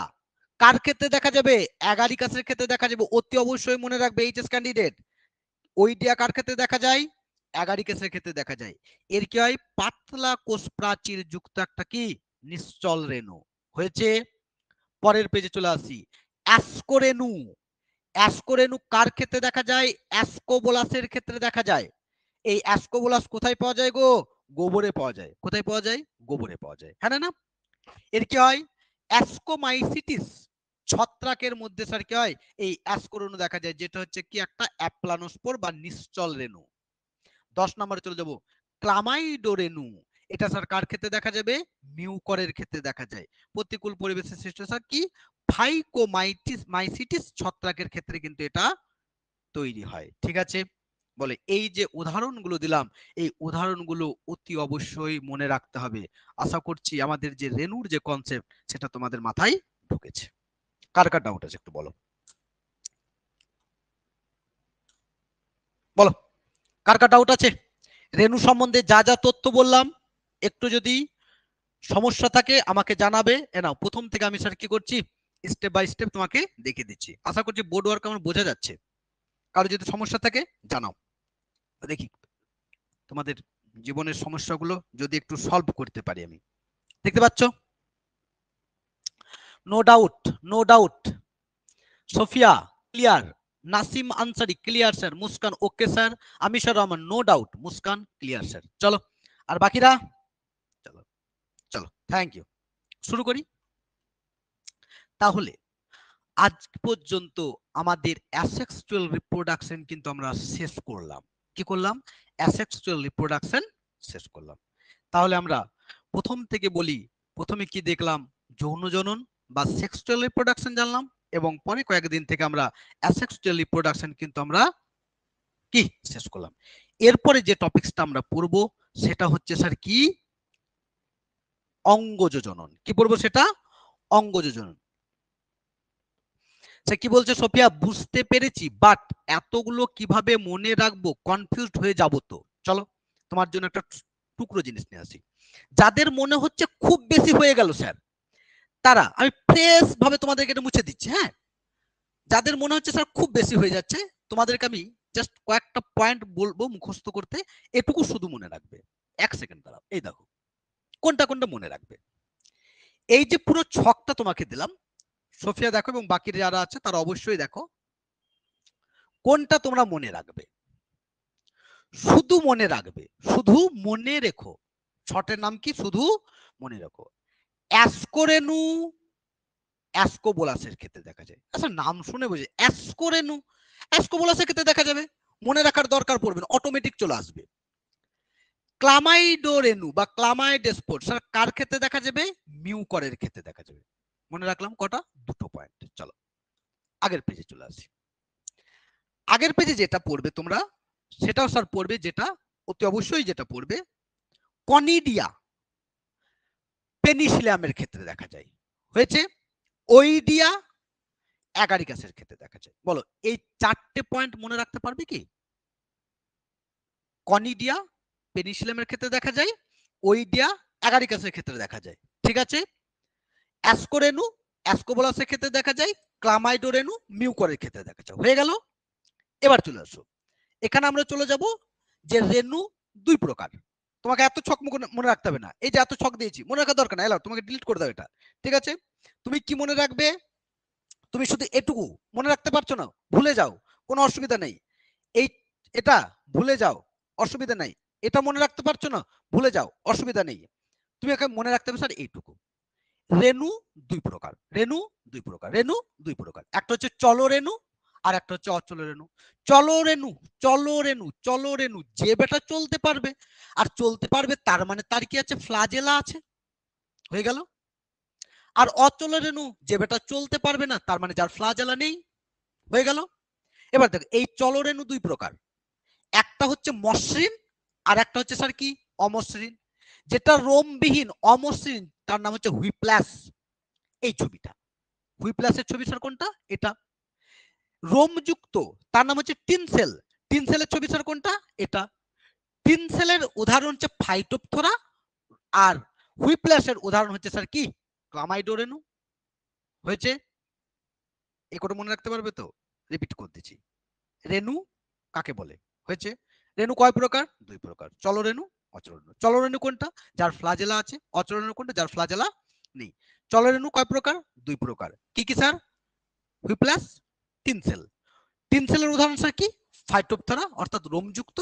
কার ক্ষেত্রে দেখা যাবে অ্যাগারিকাসের ক্ষেত্রে দেখা যাবে অতি অবশ্যই মনে রাখবে এইচএস ক্যান্ডিডেট ওইডিয়া কার ক্ষেত্রে দেখা যায় অ্যাগারিকাসের ক্ষেত্রে দেখা যায় এর কি হয় পাতলা কোষ প্রাচীর যুক্ত একটা কি নিশ্চল রেণু হয়েছে পরের পেজে চলে আসি অ্যাসকোরেনু অ্যাসকোরেনু কার ক্ষেত্রে দেখা যায় অ্যাসকোবোলাসের ক্ষেত্রে দেখা যায় এই অ্যাসকোবোলাস কোথায় পাওয়া যায় গো গোবরে পাওয়া যায় কোথায় পাওয়া যায় গোবরে পাওয়া যায় হ্যাঁ না এর কি হয় অ্যাসকোমাইসিটিস ছত্রাকের মধ্যে স্যার কি হয় এই অ্যাসকোরেনু দেখা যায় যেটা হচ্ছে কি একটা অ্যাপ্লানোস্পোর বা নিশ্চল রেনু দশ নম্বরে চলে যাব ক্লামাইডোরেনু এটা স্যার কার ক্ষেত্রে দেখা যাবে মিউকরের ক্ষেত্রে দেখা যায় প্রতিকূল পরিবেশে সৃষ্ট স্যার কি ফাইকোমাইটিস মাইসিটিস ছত্রাকের ক্ষেত্রে কিন্তু এটা তৈরি হয় ঠিক আছে বলে এই যে উদাহরণগুলো দিলাম এই উদাহরণগুলো অতি অবশ্যই মনে রাখতে হবে আশা করছি আমাদের যে রেনুর যে কনসেপ্ট সেটা তোমাদের মাথায় ঢুকেছে কার কার ডাউট আছে একটু বলো বলো কার কার ডাউট আছে রেনু সম্বন্ধে যা যা তথ্য বললাম একটু যদি সমস্যা থাকে আমাকে জানাবে এনাও প্রথম থেকে আমি স্যার কি করছি স্টেপ বাই স্টেপ তোমাকে দেখিয়ে দিচ্ছি আশা করছি বোর্ড ওয়ার্ক আমার বোঝা যাচ্ছে কারো যদি সমস্যা থাকে জানাও দেখি তোমাদের জীবনের সমস্যাগুলো যদি একটু সলভ করতে পারি আমি দেখতে পাচ্ছ no doubt no doubt Sophia clear Nasim Ansari clear sir Muskan okay sir আমি স্যার আমার no doubt Muskan clear sir চলো আর বাকিরা থ্যাংক ইউ শুরু করি তাহলে আজ পর্যন্ত আমাদের অ্যাসেক্সুয়াল রিপ্রোডাকশন কিন্তু আমরা শেষ করলাম কি করলাম অ্যাসেক্সুয়াল রিপ্রোডাকশন শেষ করলাম তাহলে আমরা প্রথম থেকে বলি প্রথমে কি দেখলাম যৌনজনন জনন বা সেক্সুয়াল রিপ্রোডাকশন জানলাম এবং পরে কয়েকদিন থেকে আমরা অ্যাসেক্সুয়াল রিপ্রোডাকশন কিন্তু আমরা কি শেষ করলাম এরপরে যে টপিকসটা আমরা পড়বো সেটা হচ্ছে স্যার কি অঙ্গজ জনন কি বলবো সেটা অঙ্গজ জনন আচ্ছা, কি বলছে সোফিয়া বুঝতে পেরেছি বাট এতগুলো কিভাবে মনে রাখবো কনফিউজ হয়ে যাব তো চলো তোমার জন্য একটা টুকরো জিনিস নিয়ে আসি যাদের মনে হচ্ছে খুব বেশি হয়ে গেল স্যার তারা আমি ফ্রেশ ভাবে তোমাদেরকে এটা মুছে দিচ্ছি হ্যাঁ যাদের মনে হচ্ছে স্যার খুব বেশি হয়ে যাচ্ছে তোমাদেরকে আমি জাস্ট কয়েকটা পয়েন্ট বলবো মুখস্থ করতে এটুকু শুধু মনে রাখবে এক সেকেন্ড দাঁড়াও এই দেখো কোনটা কোনটা মনে রাখবে এই যে পুরো ছকটা তোমাকে দিলাম সোফিয়া দেখো এবং বাকি যারা আছে তারা অবশ্যই দেখো কোনটা তোমরা মনে রাখবে শুধু মনে রাখবে শুধু মনে রেখো ছটের নাম কি শুধু মনে রেখো অ্যাসকোরেনু অ্যাসকোবোলাসের ক্ষেত্রে দেখা যায় আচ্ছা নাম শুনে বুঝে অ্যাসকোরেনু অ্যাসকোবোলাসের ক্ষেত্রে দেখা যাবে মনে রাখার দরকার পড়বে না অটোমেটিক চলে আসবে ক্লামাইডোরেনু বা ক্লামাইডেসপোর স্যার কার ক্ষেত্রে দেখা যাবে মিউকরের ক্ষেত্রে দেখা যাবে মনে রাখলাম কটা দুটো পয়েন্ট চলো আগের পেজে চলে আসি আগের পেজে যেটা পড়বে তোমরা সেটাও স্যার পড়বে যেটা অতি অবশ্যই যেটা পড়বে কনিডিয়া পেনিসিলামের ক্ষেত্রে দেখা যায় হয়েছে ওইডিয়া অ্যাগারিকাসের ক্ষেত্রে দেখা যায় বলো এই চারটে পয়েন্ট মনে রাখতে পারবে কি কনিডিয়া পেনিসিলামের ক্ষেত্রে দেখা যায় ওইডিয়া অ্যাগারিকাসের ক্ষেত্রে দেখা যায় ঠিক আছে অ্যাসকোরেনু অ্যাসকোবোলাসের ক্ষেত্রে দেখা যায় ক্লামাইডোরেনু মিউকরের ক্ষেত্রে দেখা যায় হয়ে গেল এবার চলে আসো এখানে আমরা চলে যাব যে রেনু দুই প্রকার তোমাকে এত ছক মনে রাখতে হবে না এই যে এত ছক দিয়েছি মনে রাখা দরকার না এলাও তোমাকে ডিলিট করে দাও এটা ঠিক আছে তুমি কি মনে রাখবে তুমি শুধু এটুকু মনে রাখতে পারছো না ভুলে যাও কোনো অসুবিধা নেই এই এটা ভুলে যাও অসুবিধা নাই এটা মনে রাখতে পারছো না ভুলে যাও অসুবিধা নেই তুমি একে মনে রাখতে পারছো এইটুকু রেণু দুই প্রকার রেণু দুই প্রকার রেণু দুই প্রকার একটা হচ্ছে চলো রেণু আর একটা হচ্ছে অচল রেণু চলো রেণু চলো রেণু চলো রেণু যে বেটা চলতে পারবে আর চলতে পারবে তার মানে তার কি আছে ফ্লাজেলা আছে হয়ে গেল আর অচল রেণু যে বেটা চলতে পারবে না তার মানে যার ফ্লাজেলা নেই হয়ে গেল এবার দেখো এই চলো রেনু দুই প্রকার একটা হচ্ছে মসৃণ আর একটা হচ্ছে স্যার কি অমসৃণ যেটা রোমবিহীন অমসৃণ তার নাম হচ্ছে হুইপ্লাস এই ছবিটা হুইপ্লাসের ছবি স্যার কোনটা এটা রোমযুক্ত তার নাম হচ্ছে টিনসেল টিনসেলের ছবি স্যার কোনটা এটা টিনসেলের উদাহরণ হচ্ছে ফাইটোপথোরা আর হুইপ্লাসের উদাহরণ হচ্ছে স্যার কি ক্লামাইডোরেনু হয়েছে এ মনে রাখতে পারবে তো রিপিট করে দিচ্ছি রেনু কাকে বলে হয়েছে রেণু কয় প্রকার দুই প্রকার চলরেণু অচলরেণু চলরেণু কোনটা যার ফ্লাজেলা আছে অচলরেণু কোনটা যার ফ্লাজেলা নেই চলরেণু কয় প্রকার দুই প্রকার কি কি স্যার হুইপ্লাস তিন সেল তিন সেলের উদাহরণ স্যার কি ফাইটোপথেরা অর্থাৎ রোমযুক্ত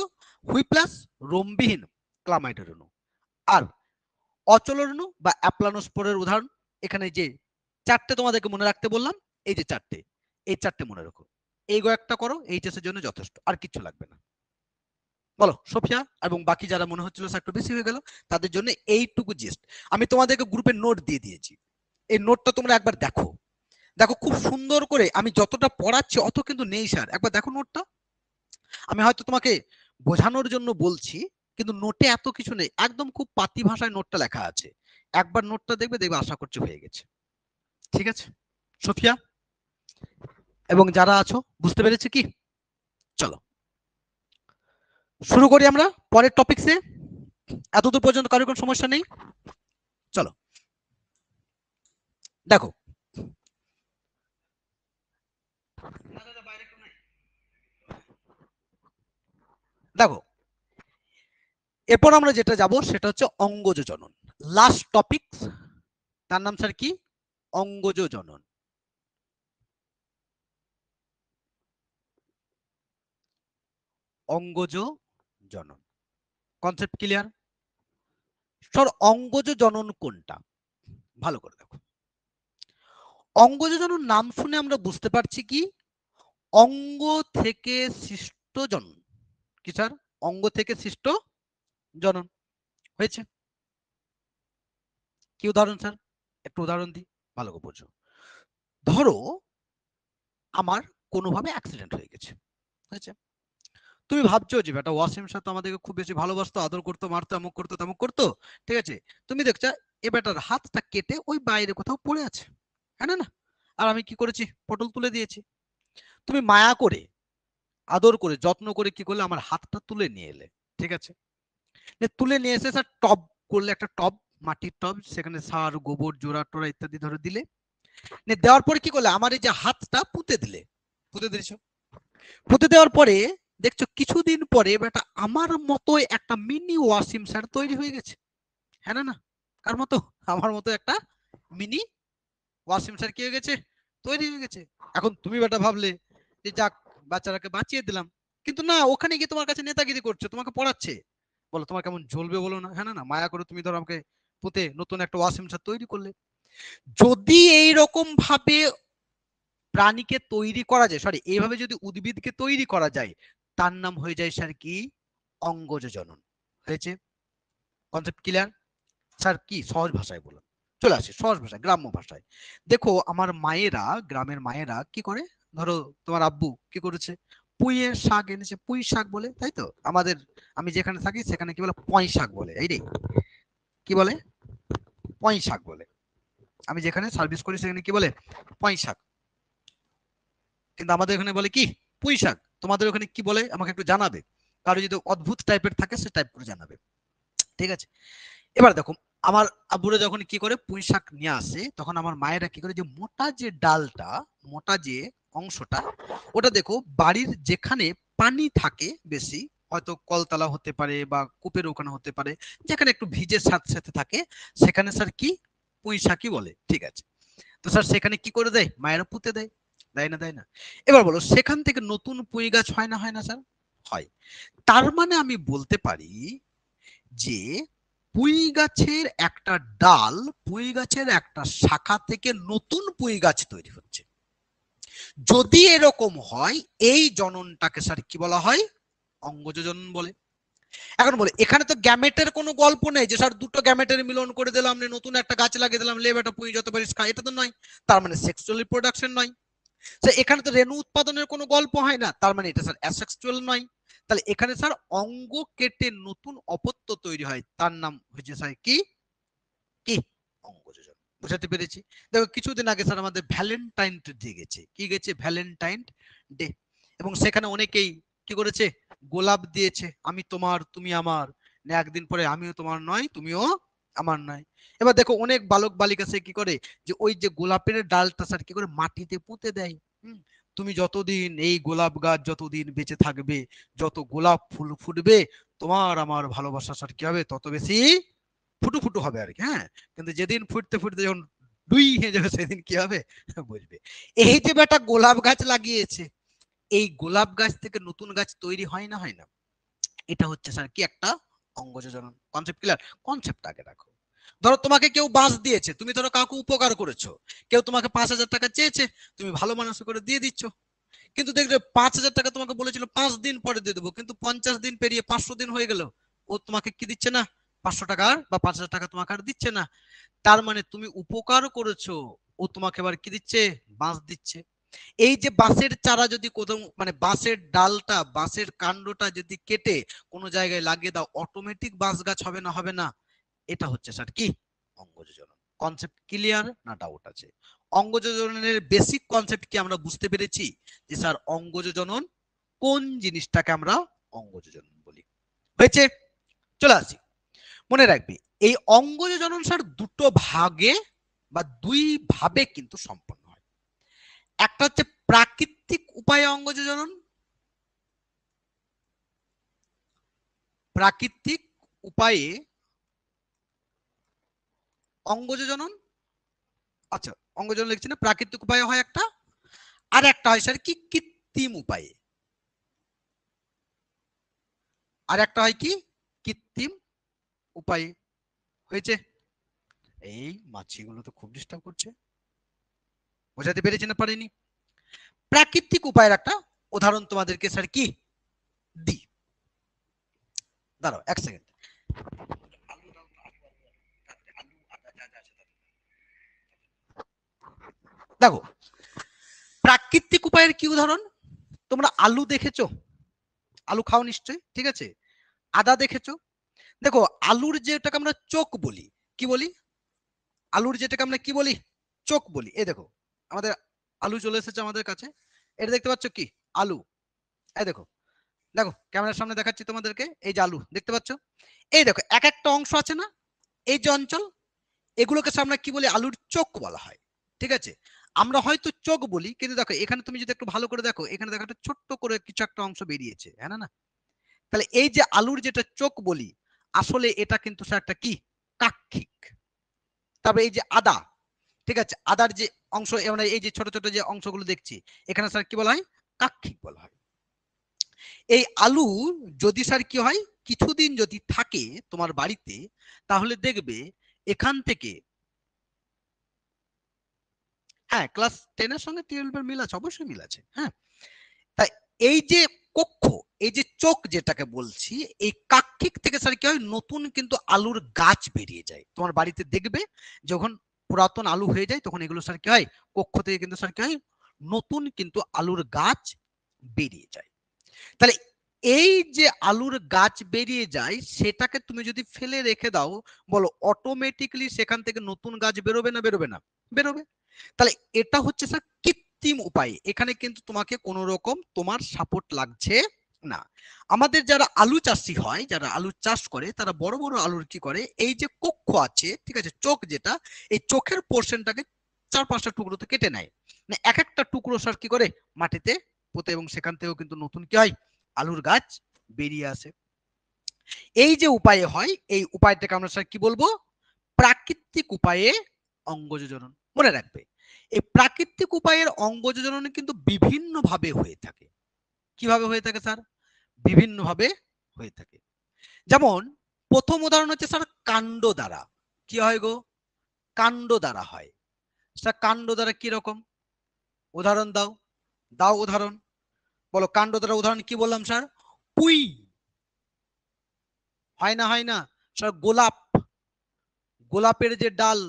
হুইপ্লাস রোমবিহীন ক্লামাইডের রেণু আর অচলরেণু বা অ্যাপ্লানোস্পোরের উদাহরণ এখানে যে চারটে তোমাদেরকে মনে রাখতে বললাম এই যে চারটে এই চারটে মনে রাখো এই একটা করো এইচএস এর জন্য যথেষ্ট আর কিছু লাগবে না বলো সোফিয়া এবং বাকি যারা মনে হচ্ছিল স্যার একটু বেশি হয়ে গেল তাদের জন্য এইটুকু জিস্ট আমি তোমাদেরকে গ্রুপে নোট দিয়ে দিয়েছি এই নোটটা তোমরা একবার দেখো দেখো খুব সুন্দর করে আমি যতটা পড়াচ্ছি অত কিন্তু নেই স্যার একবার দেখো নোটটা আমি হয়তো তোমাকে বোঝানোর জন্য বলছি কিন্তু নোটে এত কিছু নেই একদম খুব পাতি ভাষায় নোটটা লেখা আছে একবার নোটটা দেখবে দেখবে আশা করছি হয়ে গেছে ঠিক আছে সোফিয়া এবং যারা আছো বুঝতে পেরেছে কি চলো শুরু করি আমরা পরের টপিকসে এতদূর পর্যন্ত কারোর কোনো সমস্যা নেই চলো দেখো দেখো এরপর আমরা যেটা যাব সেটা হচ্ছে অঙ্গজ জনন লাস্ট টপিক তার নাম স্যার কি অঙ্গজ জনন অঙ্গজ জনন কনসেপ্ট ক্লিয়ার সর অঙ্গজ জনন কোনটা ভালো করে দেখো অঙ্গজ জনন নাম শুনে আমরা বুঝতে পারছি কি অঙ্গ থেকে সৃষ্ট জনন কি স্যার অঙ্গ থেকে সৃষ্ট জনন হয়েছে কি উদাহরণ স্যার একটু উদাহরণ দিই ভালো করে বোঝো ধরো আমার কোনোভাবে অ্যাক্সিডেন্ট হয়ে গেছে হয়েছে তুমি ভাবছো যে বেটা ওয়াসিম শাহ তো আমাদেরকে খুব বেশি ভালোবাসতো আদর করতো মারতো এমন করতো তেমন করতো ঠিক আছে তুমি দেখছো এ বেটার হাতটা কেটে ওই বাইরে কোথাও পড়ে আছে হ্যাঁ না আর আমি কি করেছি পটল তুলে দিয়েছি তুমি মায়া করে আদর করে যত্ন করে কি করলে আমার হাতটা তুলে নিয়ে এলে ঠিক আছে তুলে নিয়ে এসে স্যার টপ করলে একটা টপ মাটির টপ সেখানে সার গোবর জোড়া টোড়া ইত্যাদি ধরে দিলে দেওয়ার পরে কি করলে আমার এই যে হাতটা পুঁতে দিলে পুঁতে দিয়েছ পুঁতে দেওয়ার পরে দেখছো কিছুদিন পরে বেটা আমার মতোই একটা মিনি ওয়াসিম স্যার তৈরি হয়ে গেছে হ্যাঁ না কার মতো আমার মতো একটা মিনি ওয়াসিম স্যার কি হয়ে গেছে তৈরি হয়ে গেছে এখন তুমি বেটা ভাবলে যে যাক বাচ্চাটাকে বাঁচিয়ে দিলাম কিন্তু না ওখানে গিয়ে তোমার কাছে নেতাগিরি করছে তোমাকে পড়াচ্ছে বলো তোমার কেমন জ্বলবে বলো না হ্যাঁ না না মায়া করে তুমি ধরো আমাকে পুঁতে নতুন একটা ওয়াসিম স্যার তৈরি করলে যদি এই রকম ভাবে প্রাণীকে তৈরি করা যায় সরি এইভাবে যদি উদ্ভিদকে তৈরি করা যায় তার নাম হয়ে যায় স্যার কি অঙ্গজ জনন হয়েছে কনসেপ্ট ক্লিয়ার স্যার কি সহজ ভাষায় বলুন চলে আসি সহজ ভাষায় গ্রাম্য ভাষায় দেখো আমার মায়েরা গ্রামের মায়েরা কি করে ধরো তোমার আব্বু কি করেছে পুঁয়ের শাক এনেছে পুঁই শাক বলে তাই তো আমাদের আমি যেখানে থাকি সেখানে কি বলে পঁয় শাক বলে এই রে কি বলে পঁয় শাক বলে আমি যেখানে সার্ভিস করি সেখানে কি বলে পঁয় শাক কিন্তু আমাদের এখানে বলে কি পুঁই শাক তোমাদের ওখানে কি বলে আমাকে একটু জানাবে কারো যদি অদ্ভুত টাইপের থাকে সে টাইপ করে জানাবে ঠিক আছে এবার দেখো আমার আব্বুরা যখন কি করে পুঁই শাক নিয়ে আসে তখন আমার মায়েরা কি করে যে মোটা যে ডালটা মোটা যে অংশটা ওটা দেখো বাড়ির যেখানে পানি থাকে বেশি হয়তো কলতলা হতে পারে বা কূপের ওখানে হতে পারে যেখানে একটু ভিজে সাথে সাথে থাকে সেখানে স্যার কি পুঁই শাকই বলে ঠিক আছে তো স্যার সেখানে কি করে দেয় মায়েরা পুঁতে দেয় তাই না তাই না এবার বলো সেখান থেকে নতুন পুঁই গাছ হয় না হয় না স্যার হয় তার মানে আমি বলতে পারি যে পুঁই গাছের একটা ডাল পুঁই গাছের একটা শাখা থেকে নতুন পুঁই গাছ তৈরি হচ্ছে যদি এরকম হয় এই জননটাকে স্যার কি বলা হয় অঙ্গজন বলে এখন বলে এখানে তো গ্যামেটের কোনো গল্প নেই যে স্যার দুটো গ্যামেটের মিলন করে দিলাম নতুন একটা গাছ লাগিয়ে দিলাম লেব একটা পুঁই যত পারিস খা এটা তো নয় তার মানে সেক্সুয়াল রিপ্রোডাকশন নয় স্যার এখানে তো রেণু উৎপাদনের কোনো গল্প হয় না তার মানে এটা স্যার অ্যাসেক্সুয়াল নয় তাহলে এখানে স্যার অঙ্গ কেটে নতুন অপত্য তৈরি হয় তার নাম হয়েছে স্যার কি কি অঙ্গ বুঝাতে পেরেছি দেখো কিছুদিন আগে স্যার আমাদের ভ্যালেন্টাইন ডে গেছে কি গেছে ভ্যালেন্টাইন ডে এবং সেখানে অনেকেই কি করেছে গোলাপ দিয়েছে আমি তোমার তুমি আমার একদিন পরে আমিও তোমার নয় তুমিও আমার নাই এবার দেখো অনেক বালক বালিকা সে কি করে যে ওই যে গোলাপের ডালটা স্যার কি করে মাটিতে পুঁতে দেয় তুমি যতদিন এই গোলাপ গাছ যতদিন বেঁচে থাকবে যত গোলাপ ফুল ফুটবে তোমার আমার ভালোবাসা স্যার কি হবে তত বেশি ফুটু ফুটু হবে আর কি হ্যাঁ কিন্তু যেদিন ফুটতে ফুটতে যখন ডুই হয়ে যাবে সেদিন কি হবে বুঝবে এই যে বেটা গোলাপ গাছ লাগিয়েছে এই গোলাপ গাছ থেকে নতুন গাছ তৈরি হয় না হয় না এটা হচ্ছে স্যার কি একটা অঙ্গ যোজন কনসেপ্ট ক্লিয়ার কনসেপ্ট আগে রাখো ধরো তোমাকে কেউ বাস দিয়েছে তুমি ধরো কাউকে উপকার করেছো কেউ তোমাকে পাঁচ হাজার টাকা চেয়েছে তুমি ভালো মানুষ করে দিয়ে দিচ্ছ কিন্তু দেখবে পাঁচ হাজার টাকা তোমাকে বলেছিল পাঁচ দিন পরে দিয়ে দেবো কিন্তু পঞ্চাশ দিন পেরিয়ে পাঁচশো দিন হয়ে গেল ও তোমাকে কি দিচ্ছে না পাঁচশো টাকা বা পাঁচ হাজার টাকা তোমাকে আর দিচ্ছে না তার মানে তুমি উপকার করেছো ও তোমাকে এবার কি দিচ্ছে বাঁশ দিচ্ছে এই যে বাঁশের চারা যদি কোথাও মানে বাঁশের ডালটা বাঁশের কাণ্ডটা যদি কেটে কোনো জায়গায় লাগিয়ে দাও অটোমেটিক বাঁশ গাছ হবে না হবে না এটা হচ্ছে স্যার কি অঙ্গযোজনন কনসেপ্ট ক্লিয়ার না ডাউট আছে অঙ্গযোজনের বেসিক কনসেপ্ট কি আমরা বুঝতে পেরেছি যে স্যার অঙ্গযোজনন কোন জিনিসটাকে আমরা অঙ্গযোজনন বলি হয়েছে চলে আসি মনে রাখবি এই অঙ্গযোজনন স্যার দুটো ভাগে বা দুই ভাবে কিন্তু সম্পন্ন একটা হচ্ছে প্রাকৃতিক উপায়ে অঙ্গ যোজন প্রাকৃতিক উপায়ে অঙ্গ যোজন আচ্ছা যোজন লিখছি না প্রাকৃতিক উপায়ে হয় একটা আর একটা হয় স্যার কি কৃত্রিম উপায়ে আর একটা হয় কি কৃত্রিম উপায়ে হয়েছে এই মাছিগুলো তো খুব ডিস্টার্ব করছে বোঝাতে পেরেছি না পারিনি প্রাকৃতিক উপায়ের একটা উদাহরণ তোমাদেরকে স্যার কি দি দাঁড়াও এক সেকেন্ড দেখো প্রাকৃতিক উপায়ের কি উদাহরণ তোমরা আলু দেখেছো আলু খাও নিশ্চয় ঠিক আছে আদা দেখেছো দেখো আলুর যেটাকে আমরা চোখ বলি কি বলি আলুর যেটাকে আমরা কি বলি চোখ বলি এ দেখো আমাদের আলু চলে এসেছে আমাদের কাছে এটা দেখতে পাচ্ছ কি আলু এই দেখো দেখো ক্যামেরার সামনে দেখাচ্ছি তোমাদেরকে এই যে আলু দেখতে পাচ্ছ এই দেখো এক একটা অংশ আছে না এই যে অঞ্চল এগুলোকে সামনে কি বলে আলুর চোখ বলা হয় ঠিক আছে আমরা হয়তো চোখ বলি কিন্তু দেখো এখানে তুমি যদি একটু ভালো করে দেখো এখানে দেখো একটা ছোট্ট করে কিছু একটা অংশ বেরিয়েছে হ্যাঁ না তাহলে এই যে আলুর যেটা চোখ বলি আসলে এটা কিন্তু একটা কি কাক্ষিক তবে এই যে আদা ঠিক আছে আদার যে অংশ মানে এই যে ছোট ছোট যে অংশগুলো দেখছি এখানে স্যার কি বলা হয় কাক্ষিক বলা হয় এই আলু যদি স্যার কি হয় কিছুদিন যদি থাকে তোমার বাড়িতে তাহলে দেখবে এখান থেকে হ্যাঁ ক্লাস টেনের সঙ্গে টুয়েলভের মিল আছে অবশ্যই মিল আছে হ্যাঁ তাই এই যে কক্ষ এই যে চোখ যেটাকে বলছি এই কাক্ষিক থেকে স্যার কি হয় নতুন কিন্তু আলুর গাছ বেরিয়ে যায় তোমার বাড়িতে দেখবে যখন পুরাতন আলু হয়ে যায় তখন এগুলো স্যার কি হয় কক্ষ থেকে কিন্তু স্যার কি হয় নতুন কিন্তু আলুর গাছ বেরিয়ে যায় তাহলে এই যে আলুর গাছ বেরিয়ে যায় সেটাকে তুমি যদি ফেলে রেখে দাও বলো অটোমেটিকলি সেখান থেকে নতুন গাছ বেরোবে না বেরোবে না বেরোবে তাহলে এটা হচ্ছে স্যার কৃত্রিম উপায় এখানে কিন্তু তোমাকে কোনো রকম তোমার সাপোর্ট লাগছে না আমাদের যারা আলু চাষি হয় যারা আলু চাষ করে তারা বড় বড় আলুর কি করে এই যে কক্ষ আছে ঠিক আছে চোখ যেটা এই চোখের পোর্শনটাকে চার পাঁচটা টুকরোতে কেটে নেয় মানে এক একটা টুকরো সার কি করে মাটিতে পোতে এবং সেখান থেকেও কিন্তু নতুন কি হয় আলুর গাছ বেরিয়ে আসে এই যে উপায়ে হয় এই উপায়টাকে আমরা স্যার কি বলবো প্রাকৃতিক উপায়ে অঙ্গযোজনন মনে রাখবে এই প্রাকৃতিক উপায়ের অঙ্গযোজনন কিন্তু বিভিন্নভাবে হয়ে থাকে কিভাবে হয়ে থাকে স্যার বিভিন্নভাবে হয়ে থাকে যেমন প্রথম উদাহরণ হচ্ছে স্যার কাণ্ড দ্বারা কি হয় গো কাণ্ড দ্বারা হয় স্যার কাণ্ড দ্বারা রকম উদাহরণ দাও দাও উদাহরণ বলো কাণ্ড দ্বারা উদাহরণ কি বললাম স্যার পুই হয় না হয় না স্যার গোলাপ গোলাপের যে ডাল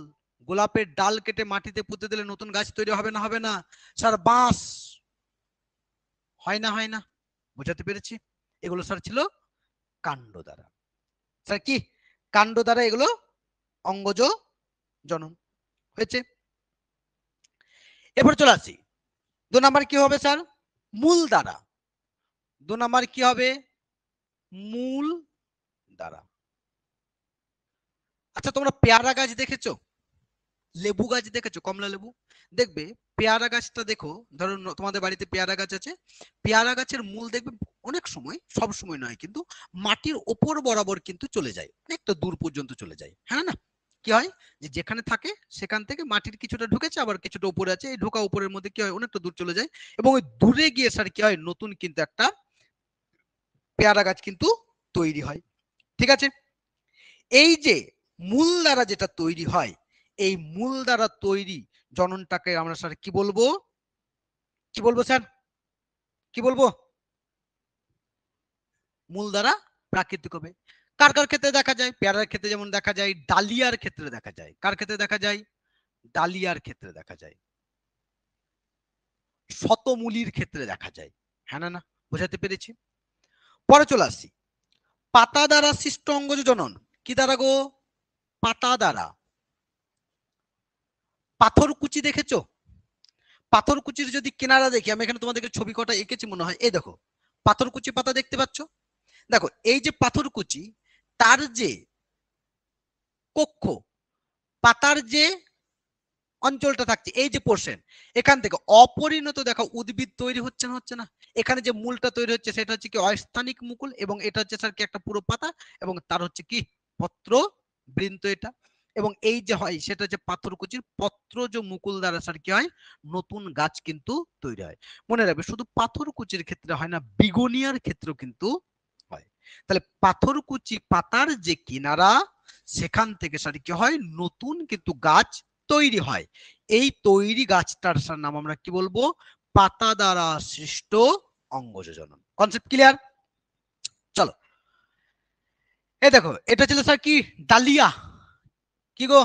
গোলাপের ডাল কেটে মাটিতে পুঁতে দিলে নতুন গাছ তৈরি হবে না হবে না স্যার বাঁশ হয় না হয় না বোঝাতে পেরেছি এগুলো স্যার ছিল কাণ্ড দ্বারা স্যার কি কাণ্ড দ্বারা এগুলো অঙ্গজ জনন হয়েছে এবার চলে আসি দু নাম্বার কি হবে স্যার মূল দ্বারা দু নাম্বার কি হবে মূল দ্বারা আচ্ছা তোমরা পেয়ারা গাছ দেখেছো লেবু গাছ দেখেছো কমলা লেবু দেখবে পেয়ারা গাছটা দেখো ধরো তোমাদের বাড়িতে পেয়ারা গাছ আছে পেয়ারা গাছের মূল দেখবে অনেক সময় সব সময় নয় কিন্তু মাটির ওপর বরাবর কিন্তু চলে যায় অনেকটা দূর পর্যন্ত চলে যায় হ্যাঁ না কি হয় যে যেখানে থাকে সেখান থেকে মাটির কিছুটা ঢুকেছে আবার কিছুটা উপরে আছে এই ঢোকা উপরের মধ্যে কি হয় অনেকটা দূর চলে যায় এবং ওই দূরে গিয়ে স্যার কি হয় নতুন কিন্তু একটা পেয়ারা গাছ কিন্তু তৈরি হয় ঠিক আছে এই যে মূল দ্বারা যেটা তৈরি হয় এই মূল দ্বারা তৈরি জননটাকে আমরা স্যার কি বলবো কি বলবো স্যার কি বলবো মূল দ্বারা প্রাকৃতিক হবে কার কার ক্ষেত্রে দেখা যায় পেয়ারার ক্ষেত্রে যেমন দেখা যায় ডালিয়ার ক্ষেত্রে দেখা যায় কার ক্ষেত্রে দেখা যায় ডালিয়ার ক্ষেত্রে দেখা যায় শতমূলির ক্ষেত্রে দেখা যায় হ্যাঁ না না বোঝাতে পেরেছি পরে চলে আসি পাতা দ্বারা সৃষ্ট অঙ্গজ জনন কি দ্বারা গো পাতা দ্বারা পাথরকুচি পাথর কুচির যদি কিনারা দেখি আমি এখানে তোমাদেরকে ছবি কটা এঁকেছি মনে হয় এই দেখো পাথরকুচি পাতা দেখতে পাচ্ছ দেখো এই যে পাথরকুচি তার যে কক্ষ পাতার যে অঞ্চলটা থাকছে এই যে পোর্শন এখান থেকে অপরিণত দেখো উদ্ভিদ তৈরি হচ্ছে না হচ্ছে না এখানে যে মূলটা তৈরি হচ্ছে সেটা হচ্ছে কি অস্থানিক মুকুল এবং এটা হচ্ছে স্যার কি একটা পুরো পাতা এবং তার হচ্ছে কি পত্র বৃন্ত এটা এবং এই যে হয় সেটা হচ্ছে পাথরকুচির পত্র যে মুকুল দ্বারা স্যার কি হয় নতুন গাছ কিন্তু তৈরি হয় মনে রাখবে শুধু পাথরকুচির ক্ষেত্রে হয় না বিগুনিয়ার ক্ষেত্রে কিন্তু হয় তাহলে পাথরকুচি পাতার যে কিনারা সেখান থেকে স্যার কি হয় নতুন কিন্তু গাছ তৈরি হয় এই তৈরি গাছটার স্যার নাম আমরা কি বলবো পাতা দ্বারা সৃষ্ট অঙ্গ যোজন কনসেপ্ট ক্লিয়ার চলো এ দেখো এটা ছিল স্যার কি ডালিয়া কি গো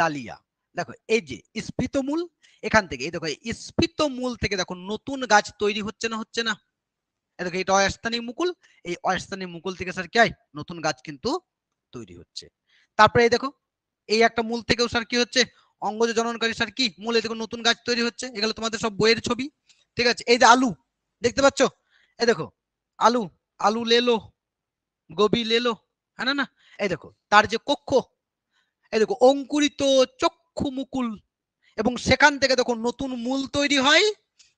ডালিয়া দেখো এই যে স্ফীত মূল এখান থেকে এই দেখো স্ফীত মূল থেকে দেখো নতুন গাছ তৈরি হচ্ছে না হচ্ছে না দেখো এটা অস্থানিক মুকুল এই অস্থানীয় মুকুল থেকে স্যার কি হয় নতুন গাছ কিন্তু তৈরি হচ্ছে তারপরে এই দেখো এই একটা মূল থেকেও স্যার কি হচ্ছে অঙ্গজ জননকারী স্যার কি মূলে দেখো নতুন গাছ তৈরি হচ্ছে এগুলো তোমাদের সব বইয়ের ছবি ঠিক আছে এই যে আলু দেখতে পাচ্ছ এই দেখো আলু আলু লেলো গবি লেলো হ্যাঁ না না এই দেখো তার যে কক্ষ এই দেখো অঙ্কুরিত চক্ষু মুকুল এবং সেখান থেকে দেখো নতুন মূল তৈরি হয়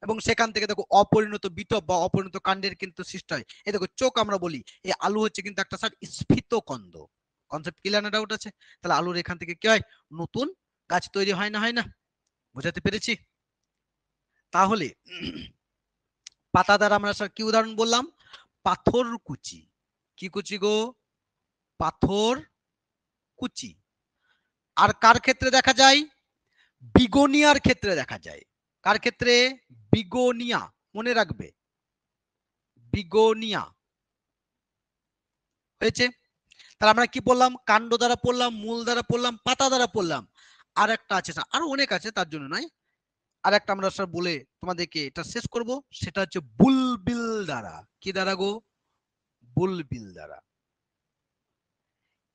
এবং সেখান থেকে দেখো অপরিণত বিটপ বা অপরিণত কাণ্ডের কিন্তু সৃষ্টি হয় এই দেখো চোখ আমরা বলি এই আলু হচ্ছে কিন্তু একটা স্যার স্ফীত কন্দ কনসেপ্ট ক্লিয়ার না ডাউট আছে তাহলে আলুর এখান থেকে কি হয় নতুন গাছ তৈরি হয় না হয় না বোঝাতে পেরেছি তাহলে পাতা দ্বারা আমরা স্যার কি উদাহরণ বললাম পাথর কুচি কি কুচি গো পাথর কুচি আর কার ক্ষেত্রে দেখা যায় বিগোনিয়ার ক্ষেত্রে দেখা যায় কার ক্ষেত্রে বিগোনিয়া মনে রাখবে বিগোনিয়া হয়েছে তাহলে আমরা কি বললাম কাণ্ড দ্বারা পড়লাম মূল দ্বারা পড়লাম পাতা দ্বারা পড়লাম আর একটা আছে আরো অনেক আছে তার জন্য নয় আর একটা আমরা স্যার বলে তোমাদেরকে এটা শেষ করব সেটা হচ্ছে বুলবিল দ্বারা কি দ্বারা গো বুলবিল দ্বারা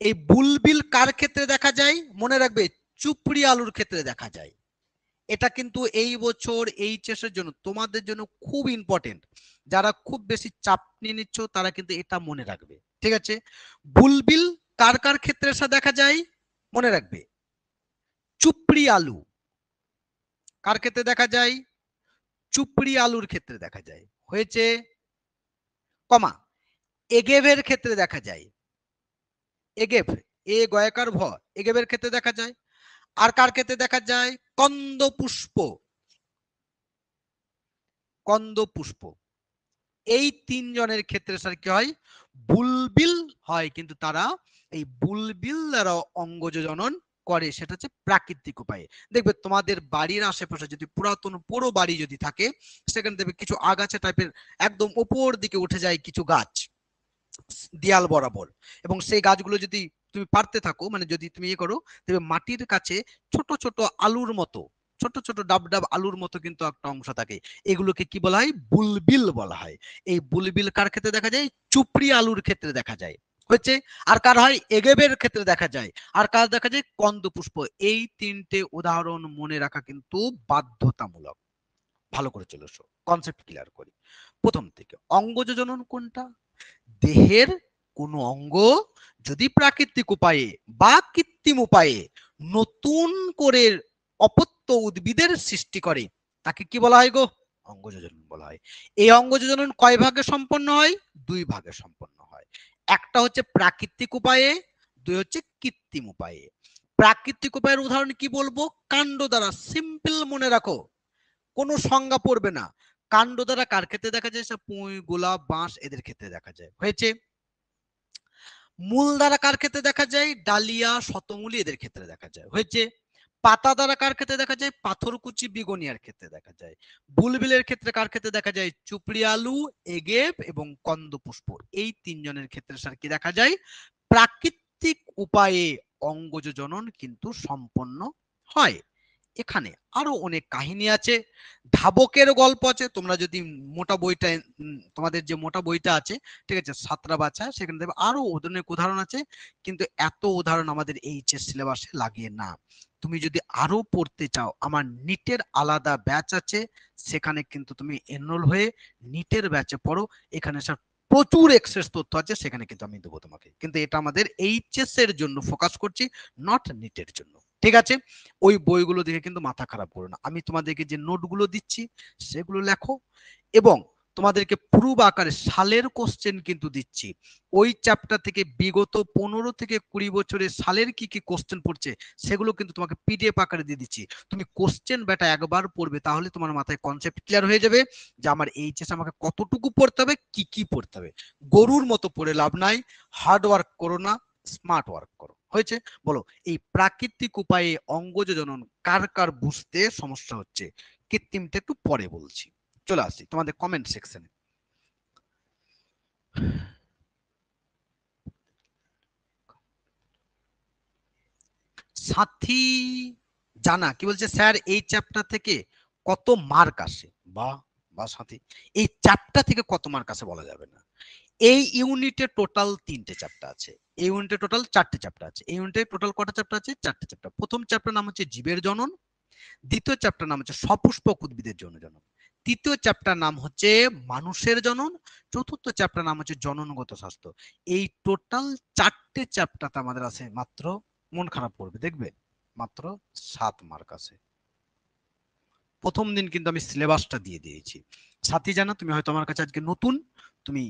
এই বুলবিল কার ক্ষেত্রে দেখা যায় মনে রাখবে চুপড়ি আলুর ক্ষেত্রে দেখা যায় এটা কিন্তু এই বছর এই এর জন্য তোমাদের জন্য খুব ইম্পর্টেন্ট যারা খুব বেশি চাপ নিয়ে নিচ্ছ তারা কিন্তু এটা মনে রাখবে ঠিক আছে বুলবিল কার কার ক্ষেত্রে দেখা যায় মনে রাখবে চুপড়ি আলু কার ক্ষেত্রে দেখা যায় চুপড়ি আলুর ক্ষেত্রে দেখা যায় হয়েছে কমা এগেভের ক্ষেত্রে দেখা যায় এগেভ এ গয়কার ভ এগেভের ক্ষেত্রে দেখা যায় আর কার ক্ষেত্রে দেখা যায় কন্দ পুষ্প কন্দ পুষ্প এই তিনজনের ক্ষেত্রে স্যার কি হয় বুলবিল হয় কিন্তু তারা এই বুলবিল দ্বারা অঙ্গজ জনন করে সেটা হচ্ছে প্রাকৃতিক উপায়ে দেখবে তোমাদের বাড়ির আশেপাশে যদি পুরাতন পুরো বাড়ি যদি থাকে সেখানে দেখবে কিছু আগাছা টাইপের একদম ওপর দিকে উঠে যায় কিছু গাছ দেয়াল বরাবর এবং সেই গাছগুলো যদি তুমি পারতে থাকো মানে যদি তুমি ইয়ে করো তবে মাটির কাছে ছোট ছোট আলুর মতো ছোট ছোট ডাব ডাব আলুর মতো কিন্তু একটা অংশ থাকে এগুলোকে কি বলা হয় বুলবিল বলা হয় এই বুলবিল কার ক্ষেত্রে দেখা যায় চুপড়ি আলুর ক্ষেত্রে দেখা যায় হচ্ছে আর কার হয় এগেবের ক্ষেত্রে দেখা যায় আর কার দেখা যায় কন্দ পুষ্প এই তিনটে উদাহরণ মনে রাখা কিন্তু বাধ্যতামূলক ভালো করে চলে কনসেপ্ট ক্লিয়ার করি প্রথম থেকে অঙ্গযোজনন কোনটা দেহের কোনো অঙ্গ যদি প্রাকৃতিক উপায়ে বা কৃত্রিম উপায়ে নতুন করে অপত্য উদ্ভিদের সৃষ্টি করে তাকে কি বলা হয় গো অঙ্গযোজনন বলা হয় এই অঙ্গযোজনন কয় ভাগে সম্পন্ন হয় দুই ভাগে সম্পন্ন হয় একটা হচ্ছে প্রাকৃতিক উপায়ে দুই হচ্ছে কৃত্রিম উপায়ে প্রাকৃতিক উপায়ের উদাহরণ কি বলবো কাণ্ড দ্বারা সিম্পল মনে রাখো কোনো সংজ্ঞা পড়বে না কাণ্ড দ্বারা কার ক্ষেত্রে দেখা যায় পুঁই গোলাপ বাঁশ এদের ক্ষেত্রে দেখা যায় হয়েছে মূল দ্বারা কার ক্ষেত্রে দেখা যায় ডালিয়া শতমূলি এদের ক্ষেত্রে দেখা যায় হয়েছে পাতা দ্বারা কার ক্ষেত্রে দেখা যায় পাথরকুচি বিগনিয়ার ক্ষেত্রে দেখা যায় বুলবিলের ক্ষেত্রে কার ক্ষেত্রে দেখা যায় চুপড়ি আলু এগেপ এবং কন্দপুষ্প এই তিনজনের ক্ষেত্রে স্যার কি দেখা যায় প্রাকৃতিক উপায়ে অঙ্গজ জনন কিন্তু সম্পন্ন হয় এখানে আরো অনেক কাহিনী আছে ধাবকের গল্প আছে তোমরা যদি মোটা বইটা তোমাদের যে মোটা বইটা আছে ঠিক আছে সাতরা বাচ্চা সেখানে দেখবে আরো অনেক উদাহরণ আছে কিন্তু এত উদাহরণ আমাদের এইচএস সিলেবাসে লাগিয়ে না তুমি যদি আরো পড়তে চাও আমার নিটের আলাদা ব্যাচ আছে সেখানে কিন্তু তুমি এনরোল হয়ে নিটের ব্যাচে পড়ো এখানে স্যার প্রচুর এক্সেস তথ্য আছে সেখানে কিন্তু আমি দেবো তোমাকে কিন্তু এটা আমাদের এইচএস এর জন্য ফোকাস করছি নট নিটের জন্য ঠিক আছে ওই বইগুলো দেখে কিন্তু মাথা খারাপ করো না আমি তোমাদেরকে যে নোটগুলো দিচ্ছি সেগুলো লেখো এবং তোমাদেরকে প্রুব আকারে সালের কোশ্চেন কিন্তু দিচ্ছি ওই চ্যাপ্টার থেকে বিগত পনেরো থেকে কুড়ি বছরে সালের কি কি কোশ্চেন পড়ছে সেগুলো কিন্তু তোমাকে পিডিএফ আকারে দিয়ে দিচ্ছি তুমি কোশ্চেন বেটা একবার পড়বে তাহলে তোমার মাথায় কনসেপ্ট ক্লিয়ার হয়ে যাবে যে আমার এইচএস আমাকে কতটুকু পড়তে হবে কি কি পড়তে হবে গরুর মতো পড়ে লাভ নাই হার্ড ওয়ার্ক করো না স্মার্ট ওয়ার্ক করো হয়েছে বলো এই প্রাকৃতিক উপায়ে অঙ্গজ জনন কার কার বুঝতে সমস্যা হচ্ছে কৃত্রিমটা একটু পরে বলছি চলে আসছি তোমাদের কমেন্ট সেকশনে সাথী জানা কি বলছে স্যার এই চ্যাপ্টার থেকে কত মার্ক আসে বা বা সাথী এই চ্যাপ্টার থেকে কত মার্ক আসে বলা যাবে না এই ইউনিটে টোটাল তিনটে চ্যাপ্টার আছে এই ইউনিটে টোটাল চারটে চ্যাপ্টার আছে এই ইউনিটে টোটাল কটা চ্যাপ্টার আছে চারটে চ্যাপ্টার প্রথম চ্যাপ্টার নাম হচ্ছে জীবের জনন দ্বিতীয় চ্যাপ্টার নাম হচ্ছে সপুষ্পক উদ্ভিদের জন্য জনন তৃতীয় চ্যাপ্টার নাম হচ্ছে মানুষের জনন চতুর্থ চ্যাপ্টার নাম হচ্ছে জননগত স্বাস্থ্য এই টোটাল চারটে চ্যাপ্টারটা আমাদের আছে মাত্র মন খারাপ করবে দেখবে মাত্র সাত মার্ক আছে প্রথম দিন কিন্তু আমি সিলেবাসটা দিয়ে দিয়েছি সাথী জানা তুমি হয়তো আমার কাছে আজকে নতুন তুমি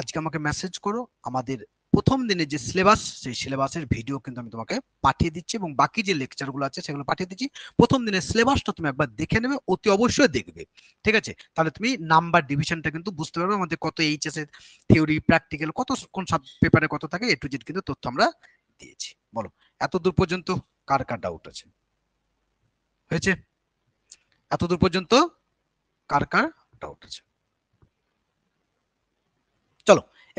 আজকে আমাকে মেসেজ করো আমাদের প্রথম দিনে যে সিলেবাস সেই সিলেবাসের ভিডিও কিন্তু আমি তোমাকে পাঠিয়ে দিচ্ছি এবং বাকি যে লেকচারগুলো আছে সেগুলো পাঠিয়ে দিচ্ছি প্রথম দিনের সিলেবাসটা তুমি একবার দেখে নেবে অতি অবশ্যই দেখবে ঠিক আছে তাহলে তুমি নাম্বার ডিভিশনটা কিন্তু বুঝতে পারবে আমাদের কত এইচএস এর থিওরি প্র্যাকটিক্যাল কত কোন সাব পেপারে কত থাকে এ টু জেড কিন্তু তথ্য আমরা দিয়েছি বলো এত দূর পর্যন্ত কার কার ডাউট আছে হয়েছে এত দূর পর্যন্ত কার কার ডাউট আছে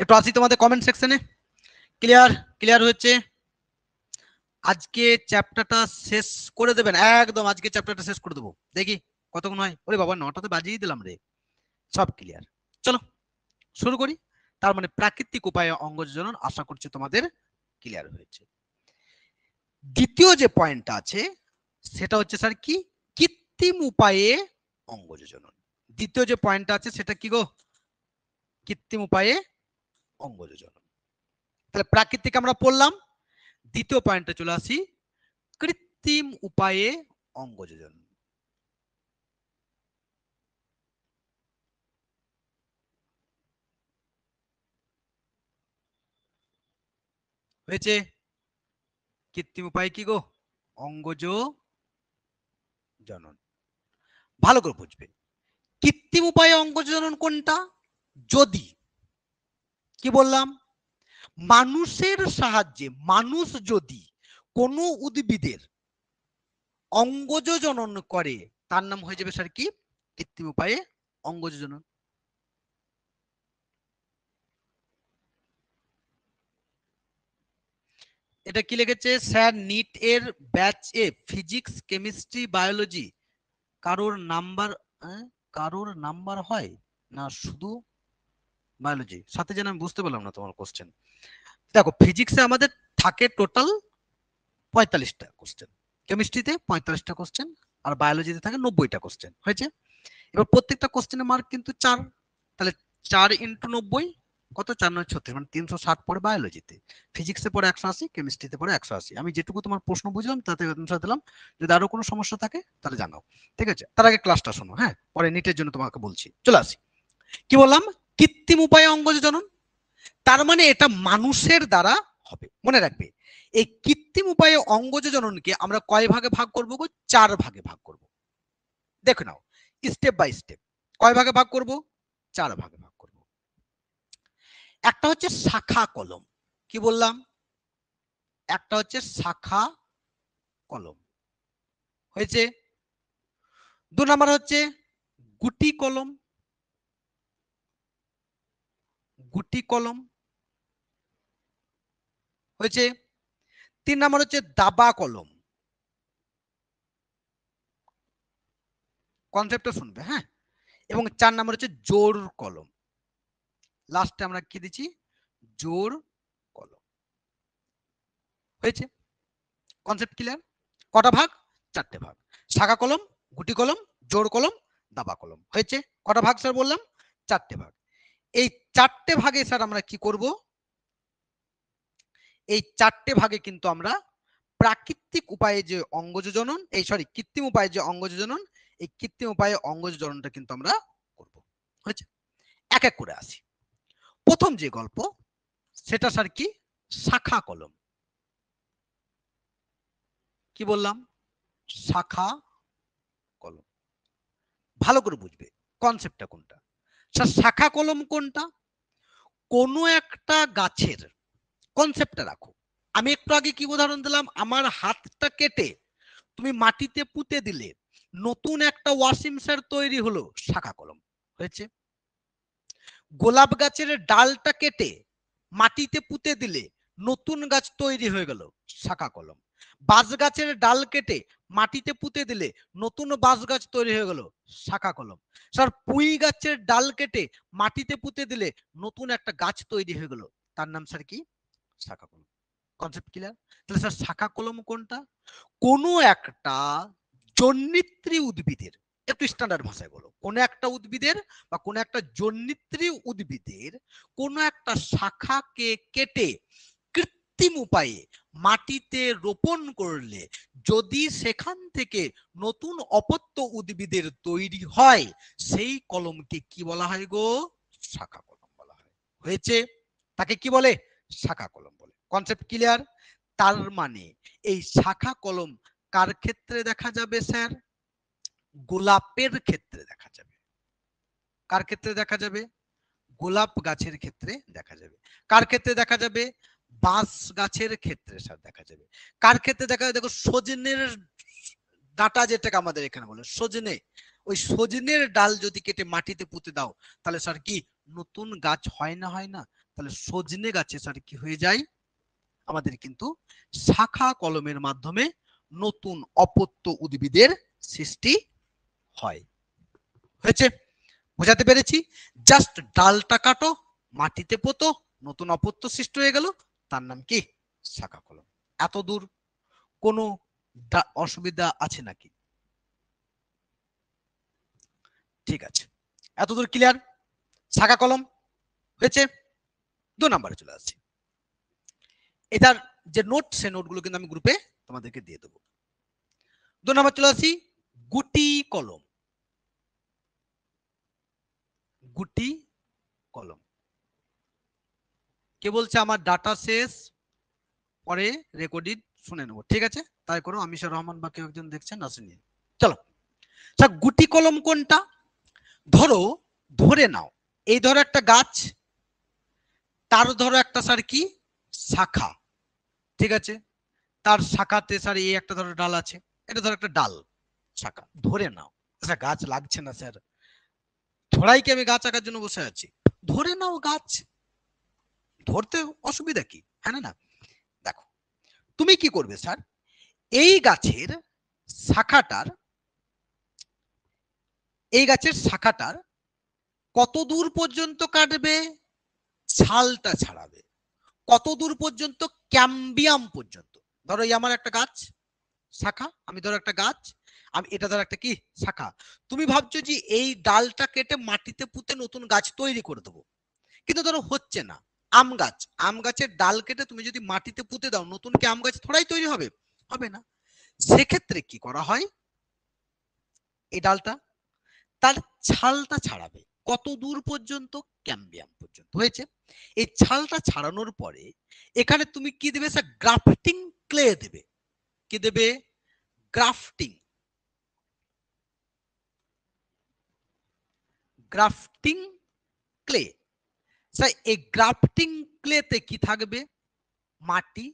একটু আসি তোমাদের কমেন্ট সেকশনে ক্লিয়ার ক্লিয়ার হয়েছে আজকে চ্যাপ্টারটা শেষ করে দেবেন একদম আজকে চ্যাপ্টারটা শেষ করে দেবো দেখি কতক্ষণ হয় ওরে বাবা নটাতে বাজিয়ে দিলাম রে সব ক্লিয়ার চলো শুরু করি তার মানে প্রাকৃতিক উপায়ে অঙ্গজন আশা করছি তোমাদের ক্লিয়ার হয়েছে দ্বিতীয় যে পয়েন্টটা আছে সেটা হচ্ছে স্যার কি কৃত্রিম উপায়ে অঙ্গজন দ্বিতীয় যে পয়েন্টটা আছে সেটা কি গো কৃত্রিম উপায়ে অঙ্গজ জনন তাহলে প্রাকৃতিক আমরা পড়লাম দ্বিতীয় পয়েন্টে চলে আসি কৃত্রিম উপায়ে অঙ্গজ জনন হয়েছে কৃত্রিম উপায় কি গো অঙ্গজ জনন ভালো করে বুঝবে কৃত্রিম উপায়ে অঙ্গজ জনন কোনটা যদি কি বললাম মানুষের সাহায্যে মানুষ যদি কোনো উদ্ভিদের অঙ্গজ জনন করে তার নাম হয়ে যাবে স্যার কি কৃত্রিম উপায়ে অঙ্গজ জনন এটা কি লিখেছে স্যার নিট এর ব্যাচ এ ফিজিক্স কেমিস্ট্রি বায়োলজি কারোর নাম্বার কারোর নাম্বার হয় না শুধু বায়োলজি সাথে যেন আমি বুঝতে পারলাম না তোমার কোশ্চেন দেখো ফিজিক্সে আমাদের থাকে টোটাল পঁয়তাল্লিশটা কোশ্চেন কেমিস্ট্রিতে পঁয়তাল্লিশটা কোশ্চেন আর বায়োলজিতে থাকে নব্বইটা কোশ্চেন হয়েছে এবার প্রত্যেকটা কোশ্চেনের মার্ক কিন্তু চার তাহলে চার ইন্টু নব্বই কত চার নয় ছত্রিশ মানে তিনশো ষাট পরে বায়োলজিতে ফিজিক্সে পরে একশো আশি কেমিস্ট্রিতে পরে একশো আশি আমি যেটুকু তোমার প্রশ্ন বুঝলাম তাতে অ্যান্সার দিলাম যদি আরো কোনো সমস্যা থাকে তাহলে জানাও ঠিক আছে তার আগে ক্লাসটা শোনো হ্যাঁ পরে নিটের জন্য তোমাকে বলছি চলে আসি কি বললাম কৃত্রিম উপায়ে অঙ্গজ জনন তার মানে এটা মানুষের দ্বারা হবে মনে রাখবে এই কৃত্রিম উপায়ে অঙ্গজ জননকে আমরা কয় ভাগে ভাগ করব গো চার ভাগে ভাগ করব দেখো নাও স্টেপ বাই স্টেপ কয় ভাগে ভাগ করব চার ভাগে ভাগ করব একটা হচ্ছে শাখা কলম কি বললাম একটা হচ্ছে শাখা কলম হয়েছে দু নাম্বার হচ্ছে গুটি কলম গুটি কলম হয়েছে তিন নম্বর হচ্ছে দাবা কলম কনসেপ্টটা শুনবে হ্যাঁ এবং চার নম্বর হচ্ছে জোর কলম লাস্টে আমরা কি দিচ্ছি জোর কলম হয়েছে কনসেপ্ট ক্লিয়ার কটা ভাগ চারটে ভাগ শাখা কলম গুটি কলম জোর কলম দাবা কলম হয়েছে কটা ভাগ স্যার বললাম চারটে ভাগ এই চারটে ভাগে স্যার আমরা কি করব এই চারটে ভাগে কিন্তু আমরা প্রাকৃতিক উপায়ে যে অঙ্গযোজনন এই সরি কৃত্রিম উপায়ে যে অঙ্গযোজনন এই কৃত্রিম উপায়ে অঙ্গযোজননটা কিন্তু আমরা করব হয়েছে এক এক করে আসি প্রথম যে গল্প সেটা স্যার কি শাখা কলম কি বললাম শাখা কলম ভালো করে বুঝবে কনসেপ্টটা কোনটা আচ্ছা, শাখা কলম কোনটা কোনো একটা গাছের কনসেপ্টটা রাখো আমি একটু আগে কি উদাহরণ দিলাম আমার হাতটা কেটে তুমি মাটিতে পুঁতে দিলে নতুন একটা ওয়াশিং সার তৈরি হলো শাখা কলম হয়েছে গোলাপ গাছের ডালটা কেটে মাটিতে পুঁতে দিলে নতুন গাছ তৈরি হয়ে গেল শাখা কলম বাঁশ গাছের ডাল কেটে মাটিতে পুঁতে দিলে নতুন বাঁশ গাছ তৈরি হয়ে গেল শাখা কলম স্যার পুঁই গাছের ডাল কেটে মাটিতে পুঁতে দিলে নতুন একটা গাছ তৈরি হয়ে গেল তার নাম স্যার কি শাখা কলম কনসেপ্ট ক্লিয়ার তাহলে স্যার শাখা কলম কোনটা কোনো একটা জন্নিত্রী উদ্ভিদের একটু স্ট্যান্ডার্ড ভাষায় বলো কোনো একটা উদ্ভিদের বা কোনো একটা জন্নিত্রী উদ্ভিদের কোনো একটা শাখাকে কেটে কৃত্রিম উপায়ে মাটিতে রোপণ করলে যদি সেখান থেকে নতুন অপত্য উদ্ভিদের তৈরি হয় সেই কলমকে কি বলা হয় গো শাখা কলম বলা হয় হয়েছে তাকে কি বলে শাখা কলম বলে কনসেপ্ট ক্লিয়ার তার মানে এই শাখা কলম কার ক্ষেত্রে দেখা যাবে স্যার গোলাপের ক্ষেত্রে দেখা যাবে কার ক্ষেত্রে দেখা যাবে গোলাপ গাছের ক্ষেত্রে দেখা যাবে কার ক্ষেত্রে দেখা যাবে বাস গাছের ক্ষেত্রে স্যার দেখা যাবে কার ক্ষেত্রে দেখা যাবে দেখো সজনের ডাটা যেটাকে আমাদের এখানে বলে সজনে ওই সজনের ডাল যদি কেটে মাটিতে পুঁতে দাও তাহলে স্যার কি নতুন গাছ হয় না হয় না তাহলে সজনে গাছে স্যার কি হয়ে যায় আমাদের কিন্তু শাখা কলমের মাধ্যমে নতুন অপত্য উদ্ভিদের সৃষ্টি হয় হয়েছে বোঝাতে পেরেছি জাস্ট ডালটা কাটো মাটিতে পোতো নতুন অপত্য সৃষ্টি হয়ে গেল তার নাম কি শাখা কলম এত দূর কোনো অসুবিধা আছে নাকি ঠিক আছে এতদূর ক্লিয়ার শাখা কলম হয়েছে দু নাম্বারে চলে আসছি এটার যে নোট সে নোটগুলো কিন্তু আমি গ্রুপে তোমাদেরকে দিয়ে দেবো দু নাম্বার চলে আসি গুটি কলম গুটি কলম কে বলছে আমার ডাটা শেষ পরে রেকর্ডিং শুনে নেবো ঠিক আছে তাই করো আমিষা রহমান বা কেউ একজন দেখছেন আসেনি চলো আচ্ছা গুটি কলম কোনটা ধরো ধরে নাও এই ধরো একটা গাছ তার ধরো একটা স্যার কি শাখা ঠিক আছে তার শাখাতে স্যার এই একটা ধরো ডাল আছে এটা ধরো একটা ডাল শাখা ধরে নাও আচ্ছা গাছ লাগছে না স্যার ধরাই কি আমি গাছ আঁকার জন্য বসে আছি ধরে নাও গাছ ধরতে অসুবিধা কি হ্যাঁ না দেখো তুমি কি করবে স্যার এই গাছের শাখাটার এই গাছের শাখাটার কত দূর পর্যন্ত কাটবে ছালটা ছাড়াবে কত দূর পর্যন্ত ক্যাম্বিয়াম পর্যন্ত ধরো এই আমার একটা গাছ শাখা আমি ধরো একটা গাছ আমি এটা ধরো একটা কি শাখা তুমি ভাবছো যে এই ডালটা কেটে মাটিতে পুঁতে নতুন গাছ তৈরি করে দেবো কিন্তু ধরো হচ্ছে না আম গাছ আম গাছের ডাল কেটে তুমি যদি মাটিতে পুঁতে দাও নতুন কি আম গাছ থোড়াই তৈরি হবে হবে না সেক্ষেত্রে কি করা হয় এই ডালটা তার ছালটা ছাড়াবে কত দূর পর্যন্ত ক্যাম্বিয়াম পর্যন্ত হয়েছে এই ছালটা ছাড়ানোর পরে এখানে তুমি কি দেবে স্যার গ্রাফটিং ক্লে দেবে কি দেবে গ্রাফটিং গ্রাফটিং ক্লে তাই এই গ্রাফটিং ক্লেতে কি থাকবে মাটি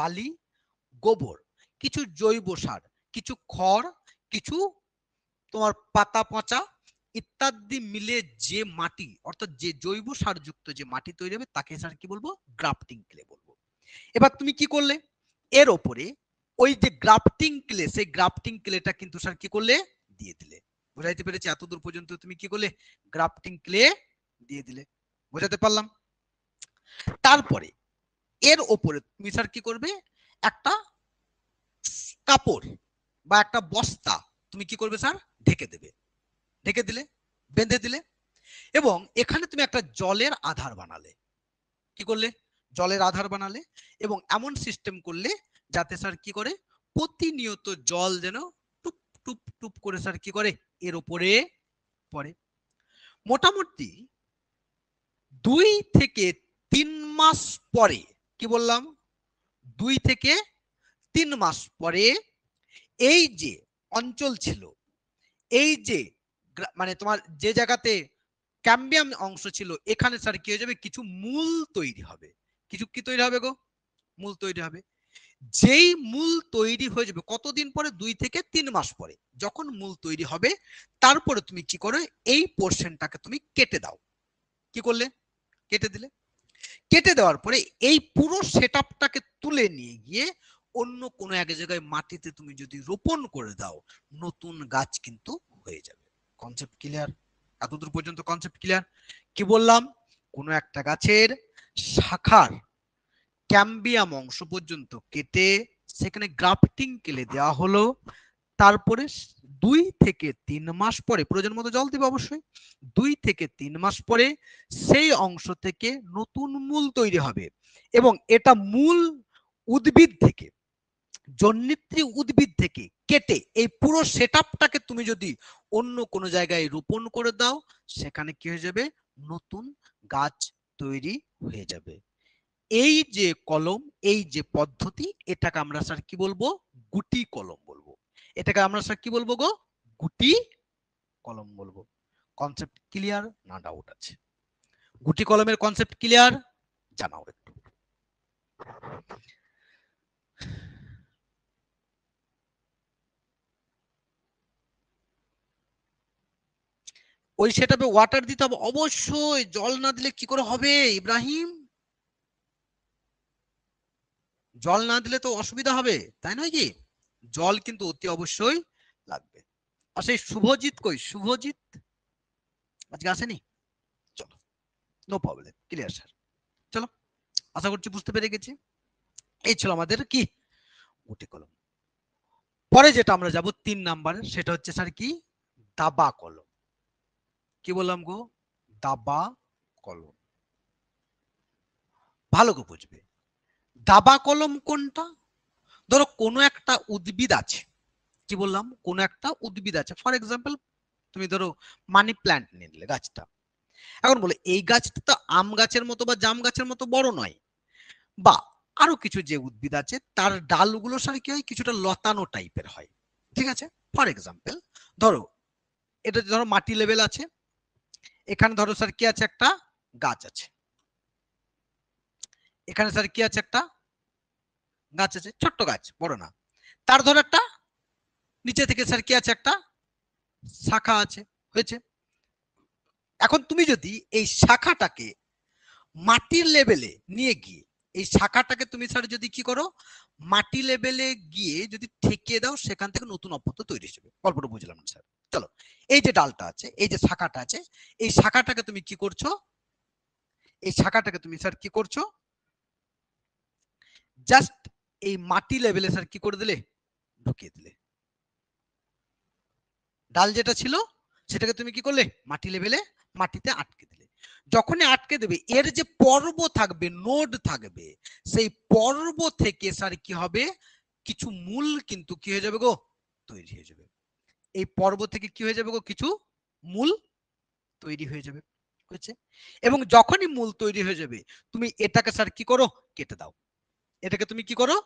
বালি গোবর কিছু জৈব সার কিছু খড় কিছু তোমার পাতা পচা ইত্যাদি মিলে যে মাটি অর্থাৎ যে জৈব যুক্ত যে মাটি তৈরি হবে তাকে স্যার কি বলবো গ্রাফটিং ক্লে বলবো এবার তুমি কি করলে এর ওপরে ওই যে গ্রাফটিং ক্লে সেই গ্রাফটিং ক্লেটা কিন্তু স্যার কি করলে দিয়ে দিলে বুঝাইতে পেরেছি এতদূর পর্যন্ত তুমি কি করলে গ্রাফটিং ক্লে দিয়ে দিলে বোঝাতে পারলাম তারপরে এর ওপরে তুমি স্যার কি করবে একটা কাপড় বা একটা বস্তা তুমি কি করবে স্যার ঢেকে দেবে ঢেকে দিলে বেঁধে দিলে এবং এখানে তুমি একটা জলের আধার বানালে কি করলে জলের আধার বানালে এবং এমন সিস্টেম করলে যাতে স্যার কি করে প্রতিনিয়ত জল যেন টুপ টুপ টুপ করে স্যার কি করে এর উপরে পড়ে মোটামুটি দুই থেকে তিন মাস পরে কি বললাম দুই থেকে তিন মাস পরে এই যে অঞ্চল ছিল এই যে মানে তোমার যে জায়গাতে ক্যাম্বিয়াম অংশ ছিল এখানে স্যার কি হয়ে যাবে কিছু মূল তৈরি হবে কিছু কি তৈরি হবে গো মূল তৈরি হবে যেই মূল তৈরি হয়ে যাবে কতদিন পরে দুই থেকে তিন মাস পরে যখন মূল তৈরি হবে তারপরে তুমি কি করো এই পোর্শনটাকে তুমি কেটে দাও কি করলে কেটে দিলে কেটে দেওয়ার পরে এই পুরো সেট আপটাকে তুলে নিয়ে গিয়ে অন্য কোনো এক জায়গায় মাটিতে তুমি যদি রোপণ করে দাও নতুন গাছ কিন্তু হয়ে যাবে কনসেপ্ট ক্লিয়ার এতদূর পর্যন্ত কনসেপ্ট ক্লিয়ার কি বললাম কোনো একটা গাছের শাখার ক্যাম্বিয়াম অংশ পর্যন্ত কেটে সেখানে গ্রাফটিং কেলে দেওয়া হলো তারপরে দুই থেকে তিন মাস পরে প্রয়োজন মতো জল দিবে অবশ্যই দুই থেকে তিন মাস পরে সেই অংশ থেকে নতুন মূল তৈরি হবে এবং এটা মূল উদ্ভিদ থেকে জন্মিত্রী উদ্ভিদ থেকে কেটে এই পুরো সেট তুমি যদি অন্য কোনো জায়গায় রোপণ করে দাও সেখানে কি হয়ে যাবে নতুন গাছ তৈরি হয়ে যাবে এই যে কলম এই যে পদ্ধতি এটাকে আমরা স্যার কি বলবো গুটি কলম বলবো এটাকে আমরা স্যার কি বলবো গো গুটি কলম বলবো কনসেপ্ট ক্লিয়ার না ডাউট আছে গুটি কলমের কনসেপ্ট ক্লিয়ার জানাও একটু ওই সেটাপে ওয়াটার দিতে হবে অবশ্যই জল না দিলে কি করে হবে ইব্রাহিম জল না দিলে তো অসুবিধা হবে তাই নয় কি জল কিন্তু অতি অবশ্যই লাগবে আর সেই শুভজিৎ কই শুভজিৎ আজকে আসেনি চলো নো প্রবলেম ক্লিয়ার স্যার চলো আশা করছি বুঝতে পেরে গেছি এই ছিল আমাদের কি গুটি কলম পরে যেটা আমরা যাব তিন নাম্বার সেটা হচ্ছে স্যার কি দাবা কলম কি বললাম গো দাবা কলম ভালো গো বুঝবে দাবা কলম কোনটা ধরো কোনো একটা উদ্ভিদ আছে কি বললাম কোনো একটা উদ্ভিদ আছে ফর এক্সাম্পল তুমি ধরো মানি প্ল্যান্ট নিলে গাছটা এখন বলে এই গাছটা তো আম গাছের মতো বা জাম গাছের মতো বড় নয় বা আরো কিছু যে উদ্ভিদ আছে তার ডালগুলো সাথে কি হয় কিছুটা লতানো টাইপের হয় ঠিক আছে ফর এক্সাম্পল ধরো এটা ধরো মাটি লেভেল আছে এখানে ধরো স্যার কি আছে একটা গাছ আছে এখানে স্যার কি আছে একটা গাছ আছে ছোট্ট গাছ বড় না তার ধর একটা নিচে থেকে স্যার কি আছে একটা শাখা আছে হয়েছে এখন তুমি যদি এই শাখাটাকে মাটির লেভেলে নিয়ে গিয়ে এই শাখাটাকে তুমি স্যার যদি কি করো মাটি লেভেলে গিয়ে যদি ঠেকিয়ে দাও সেখান থেকে নতুন অপত্য তৈরি হিসেবে গল্পটা বুঝলাম না স্যার চলো এই যে ডালটা আছে এই যে শাখাটা আছে এই শাখাটাকে তুমি কি করছো এই শাখাটাকে তুমি স্যার কি করছো জাস্ট এই মাটি লেভেলে স্যার কি করে দিলে ঢুকিয়ে দিলে ডাল যেটা ছিল সেটাকে তুমি কি করলে মাটি লেভেলে মাটিতে আটকে দিলে যখনই আটকে দেবে এর যে পর্ব থাকবে নোড থাকবে সেই পর্ব থেকে স্যার কি হবে কিছু মূল কিন্তু কি হয়ে যাবে গো তৈরি হয়ে যাবে এই পর্ব থেকে কি হয়ে যাবে গো কিছু মূল তৈরি হয়ে যাবে হয়েছে এবং যখনই মূল তৈরি হয়ে যাবে তুমি এটাকে স্যার কি করো কেটে দাও এটাকে তুমি কি করো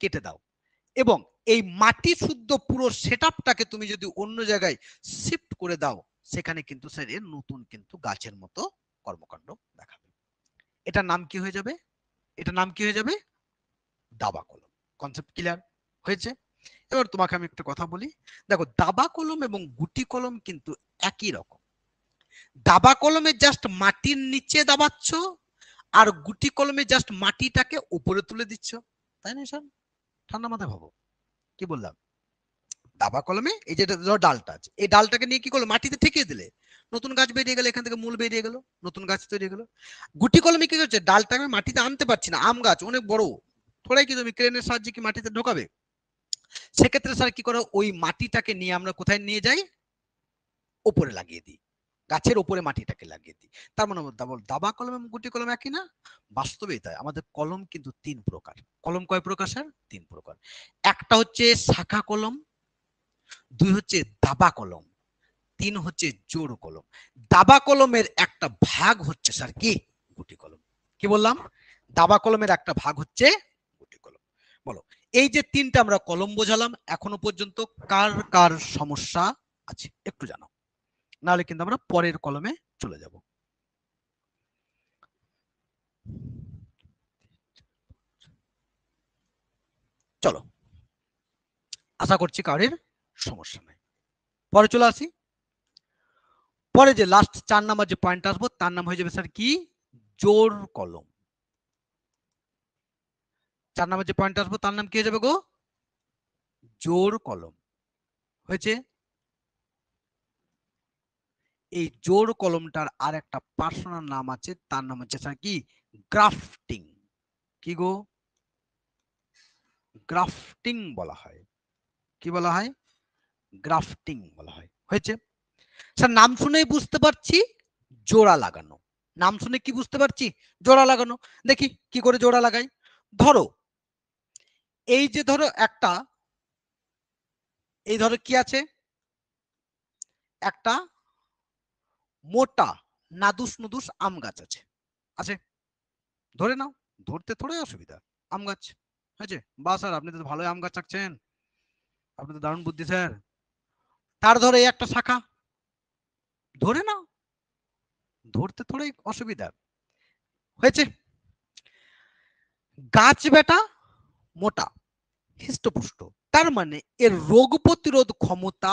কেটে দাও এবং এই মাটি শুদ্ধ পুরো সেট তুমি যদি অন্য জায়গায় শিফট করে দাও সেখানে কিন্তু স্যার এর নতুন কিন্তু গাছের মতো কর্মকাণ্ড দেখাবে এটা নাম কি হয়ে যাবে এটা নাম কি হয়ে যাবে দাবা কলম কনসেপ্ট ক্লিয়ার হয়েছে এবার তোমাকে আমি একটা কথা বলি দেখো দাবা কলম এবং গুটি কলম কিন্তু একই রকম দাবা কলমে জাস্ট মাটির নিচে দাবাচ্ছ আর গুটি কলমে জাস্ট মাটিটাকে উপরে তুলে দিচ্ছ তাই না স্যার ঠান্ডা মাথায় ভাবো কি বললাম দাবা কলমে এই যেটা ধর ডালটা আছে এই ডালটাকে নিয়ে কি করলো মাটিতে ঠেকিয়ে দিলে নতুন গাছ বেরিয়ে গেল এখান থেকে মূল বেরিয়ে গেল নতুন গাছ তৈরি গেলো গুটি কলমে কি করছে ডালটা আমি মাটিতে আনতে পারছি না আম গাছ অনেক বড় থোড়াই কি তুমি ক্রেনের সাহায্যে কি মাটিতে ঢোকাবে সেক্ষেত্রে স্যার কি করে ওই মাটিটাকে নিয়ে আমরা কোথায় নিয়ে যাই ওপরে লাগিয়ে দিই গাছের ওপরে মাটিটাকে লাগিয়ে দিই তার মানে দাবা কলম এবং গুটি কলম একই না বাস্তবে তাই আমাদের কলম কিন্তু তিন প্রকার কলম কয় প্রকার স্যার তিন প্রকার একটা হচ্ছে শাখা কলম দুই হচ্ছে দাবা কলম তিন হচ্ছে জোর কলম দাবা কলমের একটা ভাগ হচ্ছে স্যার কি গুটি কলম কি বললাম দাবা কলমের একটা ভাগ হচ্ছে গুটি কলম বলো এই যে তিনটা আমরা কলম বোঝালাম এখনো পর্যন্ত কার কার সমস্যা আছে একটু জানাও নাহলে কিন্তু আমরা পরের কলমে চলে যাব চলো আশা করছি কারের সমস্যা নাই পরে চলে আসি পরে যে লাস্ট চার নাম্বার যে পয়েন্ট আসবো তার নাম হয়ে যাবে স্যার কি জোর কলম চার নাম্বার যে পয়েন্ট আসবো তার নাম কি হয়ে যাবে গো জোর কলম হয়েছে এই জোর কলমটার আর একটা পার্সোনাল নাম আছে তার নাম হচ্ছে স্যার কি গ্রাফটিং কি গো গ্রাফটিং বলা হয় কি বলা হয় গ্রাফটিং বলা হয় হয়েছে স্যার নাম শুনেই বুঝতে পারছি জোড়া লাগানো নাম শুনে কি বুঝতে পারছি জোড়া লাগানো দেখি কি করে জোড়া লাগাই ধরো এই যে ধরো একটা এই ধরো কি আছে একটা মোটা নাদুস নুদুস আম গাছ আছে আছে ধরে নাও ধরতে থোড়াই অসুবিধা আম গাছ হয়েছে বা স্যার আপনি তো ভালোই আম গাছ থাকছেন আপনি তো দারুণ বুদ্ধি স্যার তার ধরে একটা শাখা ধরে নাও ধরতে থোড়াই অসুবিধা হয়েছে গাছ বেটা মোটা হৃষ্টপুষ্ট তার মানে এর রোগ প্রতিরোধ ক্ষমতা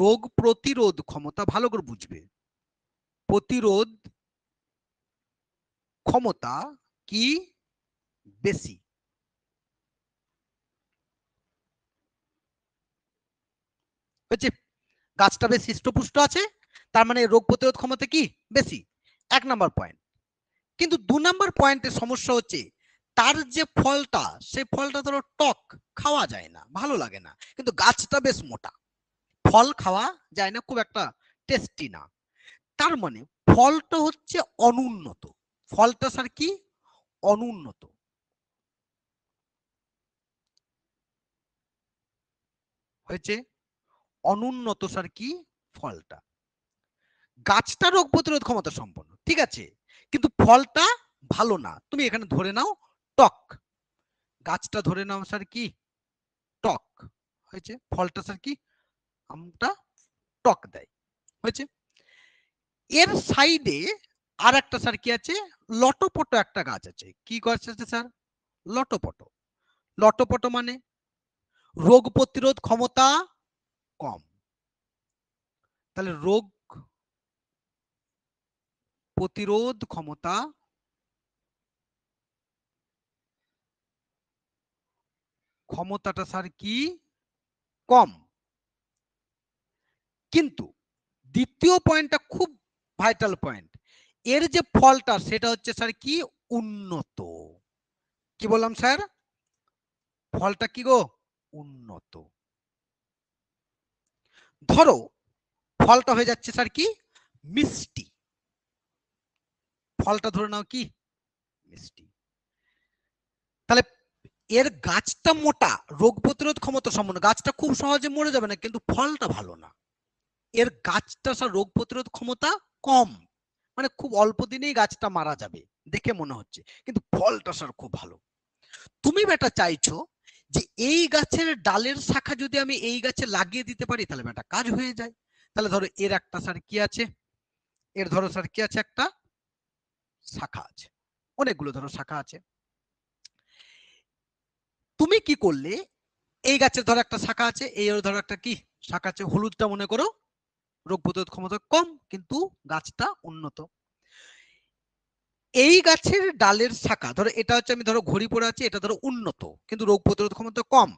রোগ প্রতিরোধ ক্ষমতা ভালো করে বুঝবে প্রতিরোধ ক্ষমতা কি বেশি হচ্ছে গাছটা বেশ হৃষ্টপুষ্ট আছে তার মানে রোগ প্রতিরোধ ক্ষমতা কি বেশি এক নাম্বার পয়েন্ট কিন্তু দু নাম্বার পয়েন্টের সমস্যা হচ্ছে তার যে ফলটা সে ফলটা ধরো টক খাওয়া যায় না ভালো লাগে না কিন্তু গাছটা বেশ মোটা ফল খাওয়া যায় না খুব একটা টেস্টি না তার মানে ফলটা হচ্ছে অনুন্নত ফলটা স্যার কি অনুন্নত হয়েছে অনুন্নত স্যার কি ফলটা গাছটা রোগ প্রতিরোধ ক্ষমতা সম্পন্ন ঠিক আছে কিন্তু ফলটা ভালো না তুমি এখানে ধরে নাও টক গাছটা ধরে নাও স্যার কি টক হয়েছে ফলটা স্যার কি আমটা টক দেয় হয়েছে এর সাইডে আর একটা স্যার কি আছে লটোপটো একটা গাছ আছে কি গাছ আছে স্যার লটোপটো লটোপটো মানে রোগ প্রতিরোধ ক্ষমতা কম তাহলে রোগ প্রতিরোধ ক্ষমতা ক্ষমতাটা স্যার কি কম কিন্তু দ্বিতীয় পয়েন্টটা খুব ভাইটাল পয়েন্ট এর যে ফলটা সেটা হচ্ছে স্যার কি উন্নত কি বললাম স্যার ফলটা কি গো উন্নত ধরো ফলটা হয়ে যাচ্ছে স্যার কি মিষ্টি ফলটা ধরে নাও কি মিষ্টি তাহলে এর গাছটা মোটা রোগ প্রতিরোধ ক্ষমতা সম্পন্ন গাছটা খুব সহজে মরে যাবে না কিন্তু ফলটা ভালো না এর গাছটা রোগ প্রতিরোধ ক্ষমতা কম মানে খুব অল্প দিনেই গাছটা মারা যাবে দেখে মনে হচ্ছে কিন্তু ফলটা স্যার খুব ভালো তুমি বেটা চাইছো যে এই গাছের ডালের শাখা যদি আমি এই গাছে লাগিয়ে দিতে পারি তাহলে বেটা কাজ হয়ে যায় তাহলে ধরো এর একটা স্যার কি আছে এর ধরো স্যার কি আছে একটা শাখা আছে অনেকগুলো ধরো শাখা আছে তুমি কি করলে এই গাছের ধরো একটা শাখা আছে এই ধরো একটা কি শাখা আছে হলুদটা মনে করো রোগ প্রতিরোধ ক্ষমতা কম কিন্তু গাছটা উন্নত এই গাছের ডালের শাখা ধরো এটা হচ্ছে আমি ধরো ঘড়ি পড়ে আছি এটা ধরো উন্নত কিন্তু রোগ প্রতিরোধ ক্ষমতা কম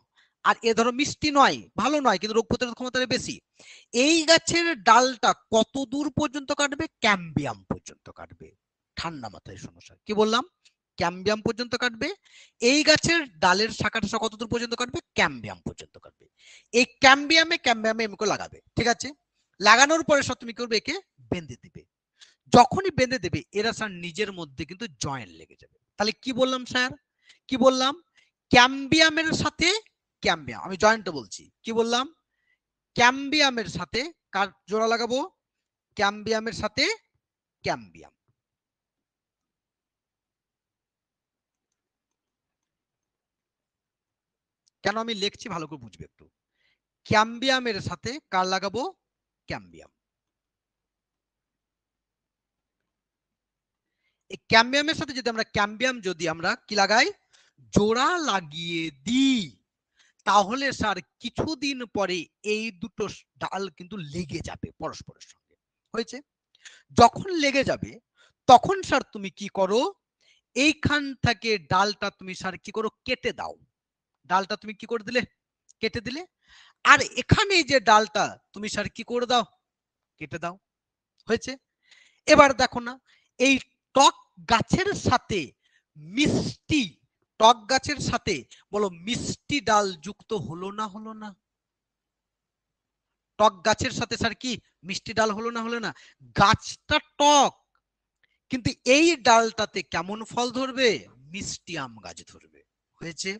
আর এ ধরো মিষ্টি নয় ভালো নয় কিন্তু রোগ প্রতিরোধ ক্ষমতা বেশি এই গাছের ডালটা কত দূর পর্যন্ত কাটবে ক্যাম্বিয়াম পর্যন্ত কাটবে ঠান্ডা মাথায় সমস্যা কি বললাম ক্যাম্বিয়াম পর্যন্ত কাটবে এই গাছের ডালের শাখাটা কতদূর পর্যন্ত কাটবে ক্যাম্বিয়াম পর্যন্ত কাটবে এই ক্যাম্বিয়ামে ক্যাম্বিয়ামে এমকে লাগাবে ঠিক আছে লাগানোর পরে সব তুমি করবে একে বেঁধে দিবে যখনই বেঁধে দেবে এরা স্যার নিজের মধ্যে কিন্তু জয়েন্ট লেগে যাবে তাহলে কি বললাম স্যার কি বললাম ক্যাম্বিয়ামের সাথে ক্যাম্বিয়াম আমি জয়েন্টটা বলছি কি বললাম ক্যাম্বিয়ামের সাথে কার জোড়া লাগাবো ক্যাম্বিয়ামের সাথে ক্যাম্বিয়াম কেন আমি লিখছি ভালো করে বুঝবে একটু ক্যাম্বিয়ামের সাথে কার লাগাবো ক্যাম্বিয়াম এই ক্যাম্বিয়ামের সাথে যদি আমরা ক্যাম্বিয়াম যদি আমরা কি লাগাই জোড়া লাগিয়ে দিই তাহলে স্যার কিছুদিন পরে এই দুটো ডাল কিন্তু লেগে যাবে পরস্পরের সঙ্গে হয়েছে যখন লেগে যাবে তখন স্যার তুমি কি করো এইখান থেকে ডালটা তুমি স্যার কি করো কেটে দাও ডালটা তুমি কি করে দিলে কেটে দিলে আর এখানে যে ডালটা তুমি স্যার কি করে দাও কেটে দাও হয়েছে এবার দেখো না এই টক গাছের সাথে মিষ্টি টক গাছের সাথে বলো মিষ্টি ডাল যুক্ত হলো না হলো না টক গাছের সাথে স্যার কি মিষ্টি ডাল হলো না হলো না গাছটা টক কিন্তু এই ডালটাতে কেমন ফল ধরবে মিষ্টি আম গাছ ধরবে হয়েছে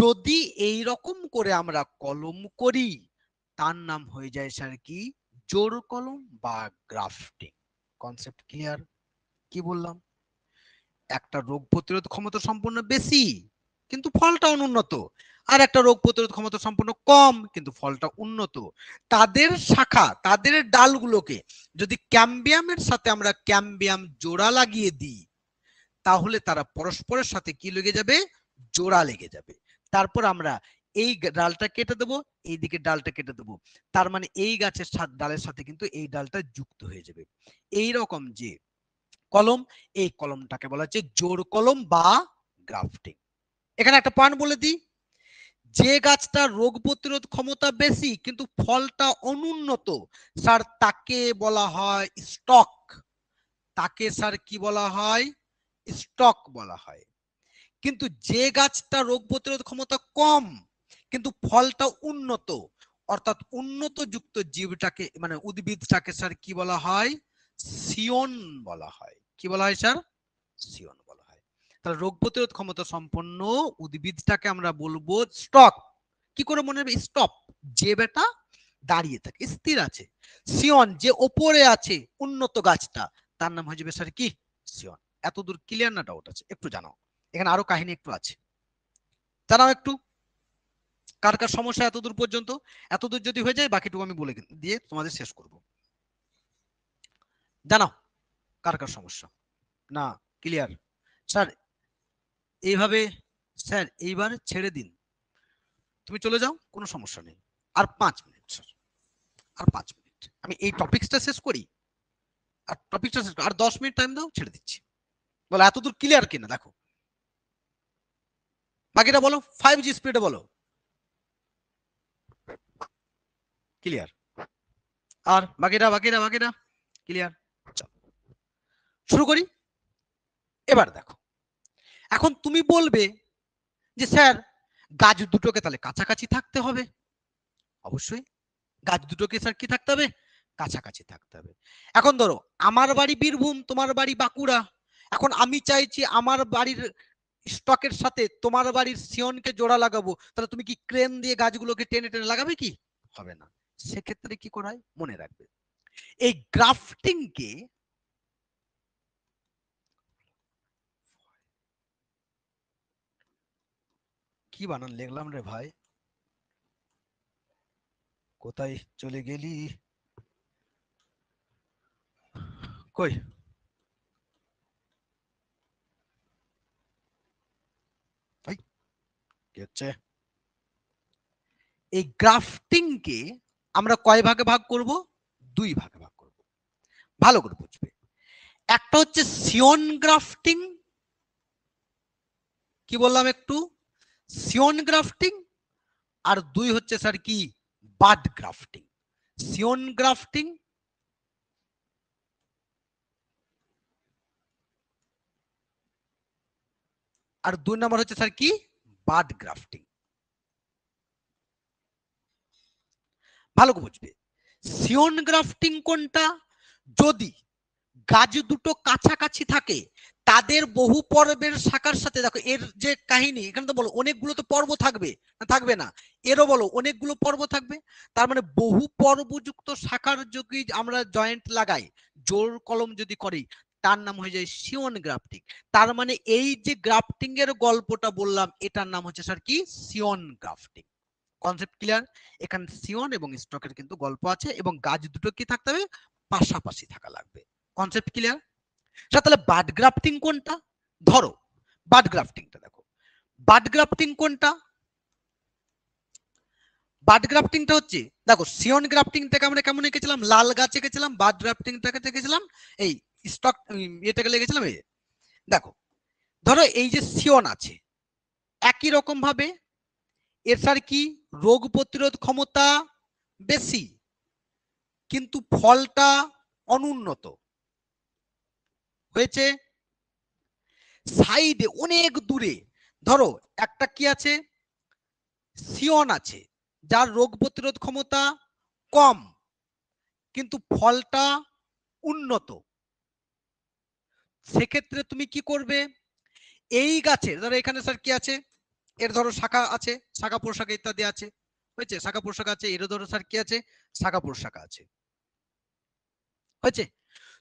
যদি এই রকম করে আমরা কলম করি তার নাম হয়ে যায় স্যার কি জোর কলম বা গ্রাফটিং কনসেপ্ট ক্লিয়ার কি বললাম একটা রোগ প্রতিরোধ ক্ষমতা সম্পূর্ণ বেশি কিন্তু ফলটা অনুন্নত আর একটা রোগ প্রতিরোধ ক্ষমতা সম্পূর্ণ কম কিন্তু ফলটা উন্নত তাদের শাখা তাদের ডালগুলোকে যদি ক্যাম্বিয়ামের সাথে আমরা ক্যাম্বিয়াম জোড়া লাগিয়ে দিই তাহলে তারা পরস্পরের সাথে কি লেগে যাবে জোড়া লেগে যাবে তারপর আমরা এই ডালটা কেটে দেবো এই দিকে ডালটা কেটে দেবো তার মানে এই গাছের ডালের সাথে কিন্তু এই ডালটা যুক্ত হয়ে যাবে এই রকম যে কলম এই কলমটাকে বলা হচ্ছে জোর কলম বা গ্রাফটিং এখানে একটা পয়েন্ট বলে দিই যে গাছটা রোগ প্রতিরোধ ক্ষমতা বেশি কিন্তু ফলটা অনুন্নত স্যার তাকে বলা হয় স্টক তাকে স্যার কি বলা হয় স্টক বলা হয় কিন্তু যে গাছটা রোগ প্রতিরোধ ক্ষমতা কম কিন্তু ফলটা উন্নত অর্থাৎ উন্নত যুক্ত জীবটাকে মানে উদ্ভিদটাকে স্যার কি বলা হয় সিওন বলা হয় কি বলা হয় স্যার সিওন বলা হয় তাহলে রোগ প্রতিরোধ ক্ষমতা সম্পন্ন উদ্ভিদটাকে আমরা বলবো স্টক কি করে মনে হবে স্টপ যে বেটা দাঁড়িয়ে থাকে স্থির আছে সিয়ন যে ওপরে আছে উন্নত গাছটা তার নাম হয়ে যাবে স্যার কি সিয়ন এতদূর ক্লিয়ার না ডাউট আছে একটু জানাও এখানে আরো কাহিনী একটু আছে তারাও একটু কার কার সমস্যা এতদূর পর্যন্ত এতদূর যদি হয়ে যায় বাকিটুকু আমি বলে দিয়ে তোমাদের শেষ করব জানাও কার কার সমস্যা না ক্লিয়ার স্যার এইভাবে স্যার এইবার ছেড়ে দিন তুমি চলে যাও কোনো সমস্যা নেই আর পাঁচ মিনিট স্যার আর পাঁচ মিনিট আমি এই টপিকসটা শেষ করি আর টপিকটা শেষ আর দশ মিনিট টাইম দাও ছেড়ে দিচ্ছি বলে এতদূর ক্লিয়ার কিনা দেখো বাকিটা বলো ফাইভ জি স্পিডে বলো ক্লিয়ার আর বাকিটা বাকিটা বাকিটা ক্লিয়ার শুরু করি এবার দেখো এখন তুমি বলবে যে স্যার গাছ দুটোকে তাহলে কাছাকাছি থাকতে হবে অবশ্যই গাছ দুটোকে স্যার কি থাকতে হবে কাছাকাছি থাকতে হবে এখন ধরো আমার বাড়ি বীরভূম তোমার বাড়ি বাঁকুড়া এখন আমি চাইছি আমার বাড়ির স্টকের সাথে তোমার বাড়ির সিয়নকে জোড়া লাগাবো তাহলে তুমি কি ক্রেন দিয়ে গাছগুলোকে টেনে টেনে লাগাবে কি হবে না সেক্ষেত্রে কি করা হয় মনে রাখবে এই গ্রাফটিংকে কি বানান লিখলাম রে ভাই কোথায় চলে গেলি কই হচ্ছে এই গ্রাফটিংকে আমরা কয় ভাগে ভাগ করব দুই ভাগে ভাগ করব ভালো করে বুঝবে একটা হচ্ছে সিওন গ্রাফটিং কি বললাম একটু সিওন গ্রাফটিং আর দুই হচ্ছে স্যার কি বাড গ্রাফটিং সিওন গ্রাফটিং আর দুই নম্বর হচ্ছে স্যার কি পাদ গ্রাফটিং ভালো বুঝবে সিওন গ্রাফটিং কোনটা যদি গাছ দুটো কাছাকাছি থাকে তাদের বহু পর্বের শাখার সাথে দেখো এর যে কাহিনী এখানে তো বলো অনেকগুলো তো পর্ব থাকবে না থাকবে না এরও বলো অনেকগুলো পর্ব থাকবে তার মানে বহু পর্বযুক্ত শাখার যদি আমরা জয়েন্ট লাগাই জোর কলম যদি করি তার নাম হয়ে যায় সিওন গ্রাফটিং তার মানে এই যে গ্রাফটিং এর গল্পটা বললাম এটার নাম হচ্ছে স্যার কি সিওন গ্রাফটিং কনসেপ্ট ক্লিয়ার এখানে সিওন এবং স্টকের কিন্তু গল্প আছে এবং গাছ দুটো কি থাকতে হবে পাশাপাশি থাকা লাগবে কনসেপ্ট ক্লিয়ার স্যার তাহলে বাড গ্রাফটিং কোনটা ধরো বাড গ্রাফটিংটা দেখো বাড গ্রাফটিং কোনটা বাড গ্রাফটিংটা হচ্ছে দেখো সিওন গ্রাফটিং থেকে আমরা কেমন এঁকেছিলাম লাল গাছ এঁকেছিলাম বাড গ্রাফটিং থেকে দেখেছিলাম এই স্টক ইয়েটাকে লেগেছিলাম এই দেখো ধরো এই যে সিওন আছে একই রকম ভাবে এর সার কি রোগ প্রতিরোধ ক্ষমতা বেশি কিন্তু ফলটা অনুন্নত হয়েছে সাইডে অনেক দূরে ধরো একটা কি আছে সিওন আছে যার রোগ প্রতিরোধ ক্ষমতা কম কিন্তু ফলটা উন্নত সেক্ষেত্রে তুমি কি করবে এই গাছের ধরো এখানে স্যার কি আছে এর ধরো শাখা আছে শাখা পোশাক ইত্যাদি আছে হয়েছে শাখা পোশাক আছে এর ধরো স্যার কি আছে শাখা পোশাক আছে হয়েছে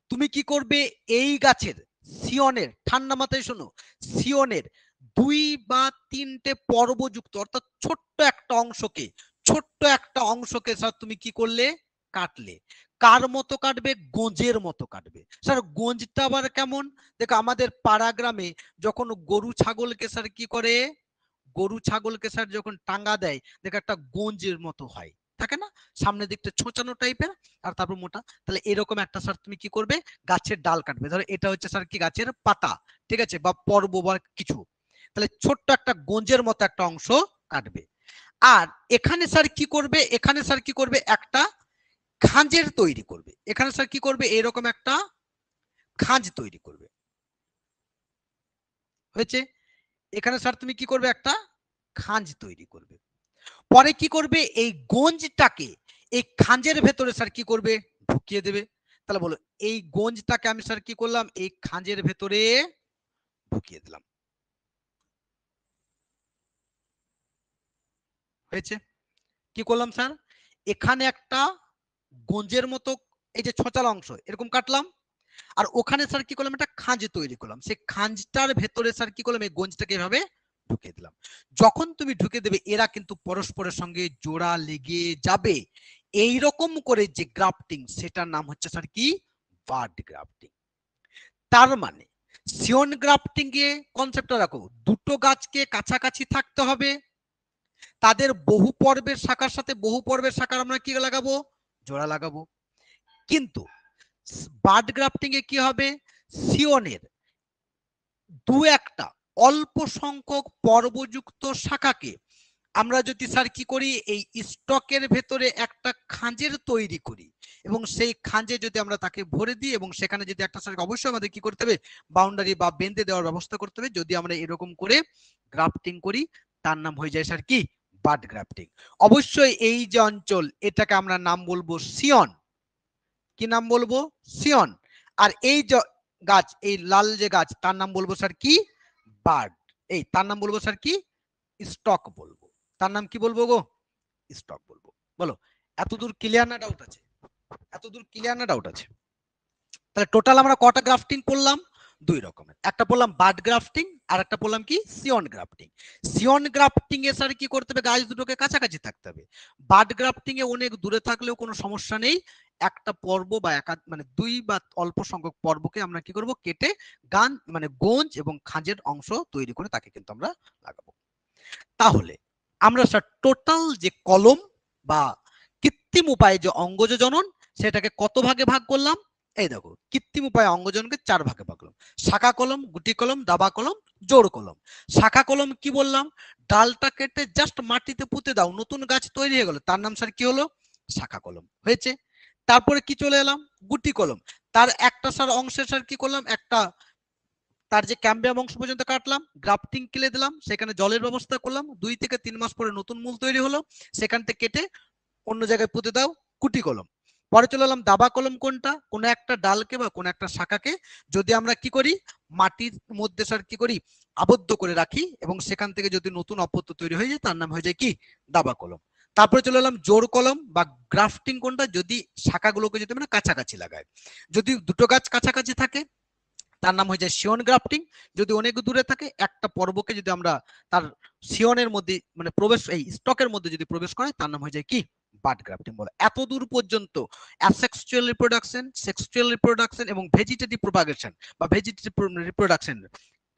তুমি কি করবে এই গাছের সিয়নের ঠান্ডা মাথায় শোনো সিয়নের দুই বা তিনটে পর্বযুক্ত অর্থাৎ ছোট্ট একটা অংশকে ছোট্ট একটা অংশকে স্যার তুমি কি করলে কাটলে কার মতো কাটবে গোঁজের মতো কাটবে স্যার গোঁজটা আবার কেমন দেখো আমাদের পাড়া গ্রামে যখন গরু ছাগলকে স্যার কি করে গরু ছাগলকে স্যার যখন টাঙ্গা দেয় দেখো একটা গোঁজের মতো হয় থাকে না সামনের দিকটা ছোঁচানো টাইপের আর তারপর মোটা তাহলে এরকম একটা স্যার তুমি কি করবে গাছের ডাল কাটবে ধরো এটা হচ্ছে স্যার কি গাছের পাতা ঠিক আছে বা পর্ব বা কিছু তাহলে ছোট্ট একটা গঞ্জের মতো একটা অংশ কাটবে আর এখানে স্যার কি করবে এখানে স্যার কি করবে একটা খাঁজের তৈরি করবে এখানে স্যার কি করবে এরকম একটা খাঁজ তৈরি করবে হয়েছে এখানে স্যার তুমি কি করবে একটা খাঁজ তৈরি করবে পরে কি করবে এই গঞ্জটাকে এই খাঁজের ভেতরে স্যার কি করবে ঢুকিয়ে দেবে তাহলে বলো এই গঞ্জটাকে আমি স্যার কি করলাম এই খাঁজের ভেতরে ঢুকিয়ে দিলাম হয়েছে কি করলাম স্যার এখানে একটা গঞ্জের মতো এই যে ছচাল অংশ এরকম কাটলাম আর ওখানে স্যার কি করলাম একটা খাঁজ তৈরি করলাম সেই খাঁজটার ভেতরে স্যার কি করলাম এই গঞ্জটাকে এভাবে ঢুকে দিলাম যখন তুমি ঢুকে দেবে এরা কিন্তু পরস্পরের সঙ্গে জোড়া লেগে যাবে এই রকম করে যে গ্রাফটিং সেটার নাম হচ্ছে স্যার কি বার্ড গ্রাফটিং তার মানে সিওন গ্রাফটিং এ কনসেপ্টটা রাখো দুটো গাছকে কাছাকাছি থাকতে হবে তাদের বহু পর্বের শাখার সাথে বহু পর্বের শাখার আমরা কি লাগাবো জোড়া লাগাবো কিন্তু বার্ড গ্রাফটিং এ কি হবে সিওনের দু একটা অল্প সংখ্যক পর্বযুক্ত শাখাকে আমরা যদি স্যার কি করি এই স্টকের ভেতরে একটা খাঁজের তৈরি করি এবং সেই খাঁজে যদি আমরা তাকে ভরে দিই এবং সেখানে যদি একটা স্যারকে অবশ্যই আমাদের কি করতে হবে বাউন্ডারি বা বেঁধে দেওয়ার ব্যবস্থা করতে হবে যদি আমরা এরকম করে গ্রাফটিং করি তার নাম হয়ে যায় স্যার কি বাড গ্রাফটিং অবশ্যই এই যে অঞ্চল এটাকে আমরা নাম বলবো সিয়ন কি নাম বলবো সিয়ন আর এই যে গাছ এই লাল যে গাছ তার নাম বলবো স্যার কি বার্ড এই তার নাম বলবো স্যার কি স্টক বলবো তার নাম কি বলবো গো স্টক বলবো বলো এতদূর ক্লিয়ার না ডাউট আছে এতদূর ক্লিয়ার না ডাউট আছে তাহলে টোটাল আমরা কটা গ্রাফটিং করলাম দুই রকমের একটা বললাম বাড গ্রাফটিং আর একটা বললাম কি সিওন গ্রাফটিং সিওন গ্রাফটিং এ স্যার কি করতে হবে গাছ দুটোকে কাছাকাছি থাকতে হবে বাড গ্রাফটিং এ অনেক দূরে থাকলেও কোনো সমস্যা নেই একটা পর্ব বা একা মানে দুই বা অল্প সংখ্যক পর্বকে আমরা কি করব কেটে গান মানে গঞ্জ এবং খাঁজের অংশ তৈরি করে তাকে কিন্তু আমরা লাগাবো তাহলে আমরা স্যার টোটাল যে কলম বা কৃত্রিম উপায়ে যে অঙ্গজ জনন সেটাকে কত ভাগে ভাগ করলাম এই দেখো কৃত্রিম উপায়ে অঙ্গজনকে চার ভাগে ভাগলাম শাখা কলম গুটি কলম দাবা কলম জোর কলম শাখা কলম কি বললাম ডালটা কেটে জাস্ট মাটিতে পুঁতে দাও নতুন গাছ তৈরি হয়ে গেল তার নাম স্যার কি হলো শাখা কলম হয়েছে তারপরে কি চলে এলাম গুটি কলম তার একটা স্যার অংশে স্যার কি করলাম একটা তার যে ক্যাম্বিয়াম অংশ পর্যন্ত কাটলাম গ্রাফটিং কেলে দিলাম সেখানে জলের ব্যবস্থা করলাম দুই থেকে তিন মাস পরে নতুন মূল তৈরি হলো সেখান থেকে কেটে অন্য জায়গায় পুঁতে দাও কুটি কলম পরে চলে এলাম দাবা কলম কোনটা কোনো একটা ডালকে বা কোনো একটা শাখাকে যদি আমরা কি করি মাটির মধ্যে স্যার কি করি আবদ্ধ করে রাখি এবং সেখান থেকে যদি নতুন অপত্য তৈরি হয়ে যায় তার নাম হয়ে যায় কি দাবা কলম তারপরে চলে এলাম জোর কলম বা গ্রাফটিং কোনটা যদি শাখাগুলোকে যদি মানে কাছাকাছি লাগায় যদি দুটো গাছ কাছাকাছি থাকে তার নাম হয়ে যায় সিওন গ্রাফটিং যদি অনেক দূরে থাকে একটা পর্বকে যদি আমরা তার সিওনের মধ্যে মানে প্রবেশ এই স্টকের মধ্যে যদি প্রবেশ করে তার নাম হয়ে যায় কি বাট গ্রাফটিং বলে এত দূর পর্যন্ত অ্যাসেক্সুয়াল রিপ্রোডাকশন সেক্সুয়াল রিপ্রোডাকশন এবং ভেজিটেটিভ প্রোপাগেশন বা ভেজিটেটিভ রিপ্রোডাকশন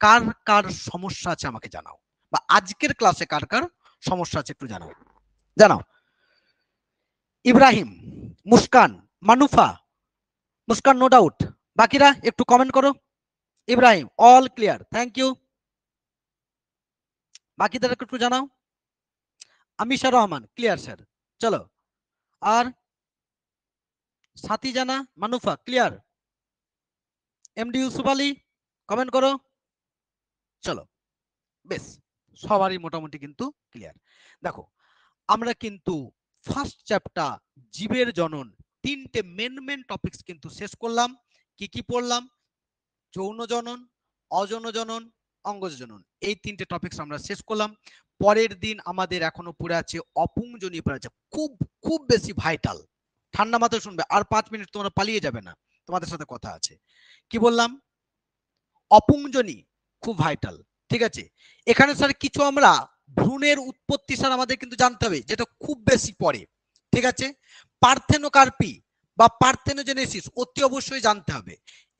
কার কার সমস্যা আছে আমাকে জানাও বা আজকের ক্লাসে কার কার সমস্যা আছে একটু জানাও জানাও ইব্রাহিম মুস্কান মানুফা মুস্কান নো ডাউট বাকিরা একটু কমেন্ট করো Ibrahim all clear thank you বাকিদের একটু জানাও আমিশা রহমান ক্লিয়ার স্যার চলো আর Satijana Manufa clear MD Yusuf Ali comment করো চলো বেশ সবারই মোটামুটি কিন্তু ক্লিয়ার দেখো আমরা কিন্তু ফার্স্ট চ্যাপ্টার জীবের জনন তিনটে মেন মেন টপিকস কিন্তু শেষ করলাম কি কি পড়লাম যৌন জনন অযৌন জনন অঙ্গজ জনন এই তিনটে টপিকস আমরা শেষ করলাম পরের দিন আমাদের এখনো পড়ে আছে অপুংজনী পড়ে আছে খুব খুব বেশি ভাইটাল ঠান্ডা মাথায় শুনবে আর পাঁচ মিনিট তোমরা পালিয়ে যাবে না তোমাদের সাথে কথা আছে কি বললাম অপুংজনী খুব ভাইটাল ঠিক আছে এখানে স্যার কিছু আমরা ভ্রূণের উৎপত্তি স্যার আমাদের কিন্তু জানতে হবে যেটা খুব বেশি পরে ঠিক আছে পার্থেনোকার্পি বা পার্থেনোজেনেসিস অতি অবশ্যই জানতে হবে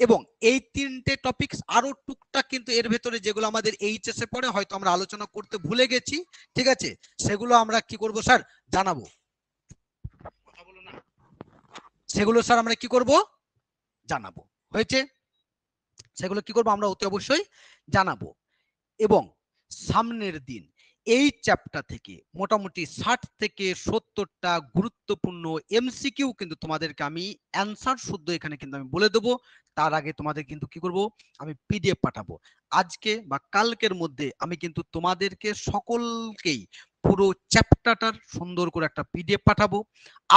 এবং এই তিনটে টপিকস আরো টুকটাক কিন্তু এর ভেতরে যেগুলো আমাদের এইচএস এ পড়ে হয়তো আমরা আলোচনা করতে ভুলে গেছি ঠিক আছে সেগুলো আমরা কি করব স্যার জানাবো সেগুলো স্যার আমরা কি করব জানাবো হয়েছে সেগুলো কি করব আমরা অতি অবশ্যই জানাবো এবং সামনের দিন এই চ্যাপ্টার থেকে মোটামুটি ষাট থেকে সত্তরটা গুরুত্বপূর্ণ এমসিকিউ কিন্তু তোমাদেরকে আমি অ্যান্সার শুদ্ধ এখানে কিন্তু আমি বলে দেবো তার আগে তোমাদের কিন্তু কি করব আমি পিডিএফ পাঠাবো আজকে বা কালকের মধ্যে আমি কিন্তু তোমাদেরকে সকলকেই পুরো চ্যাপ্টারটার সুন্দর করে একটা পিডিএফ পাঠাবো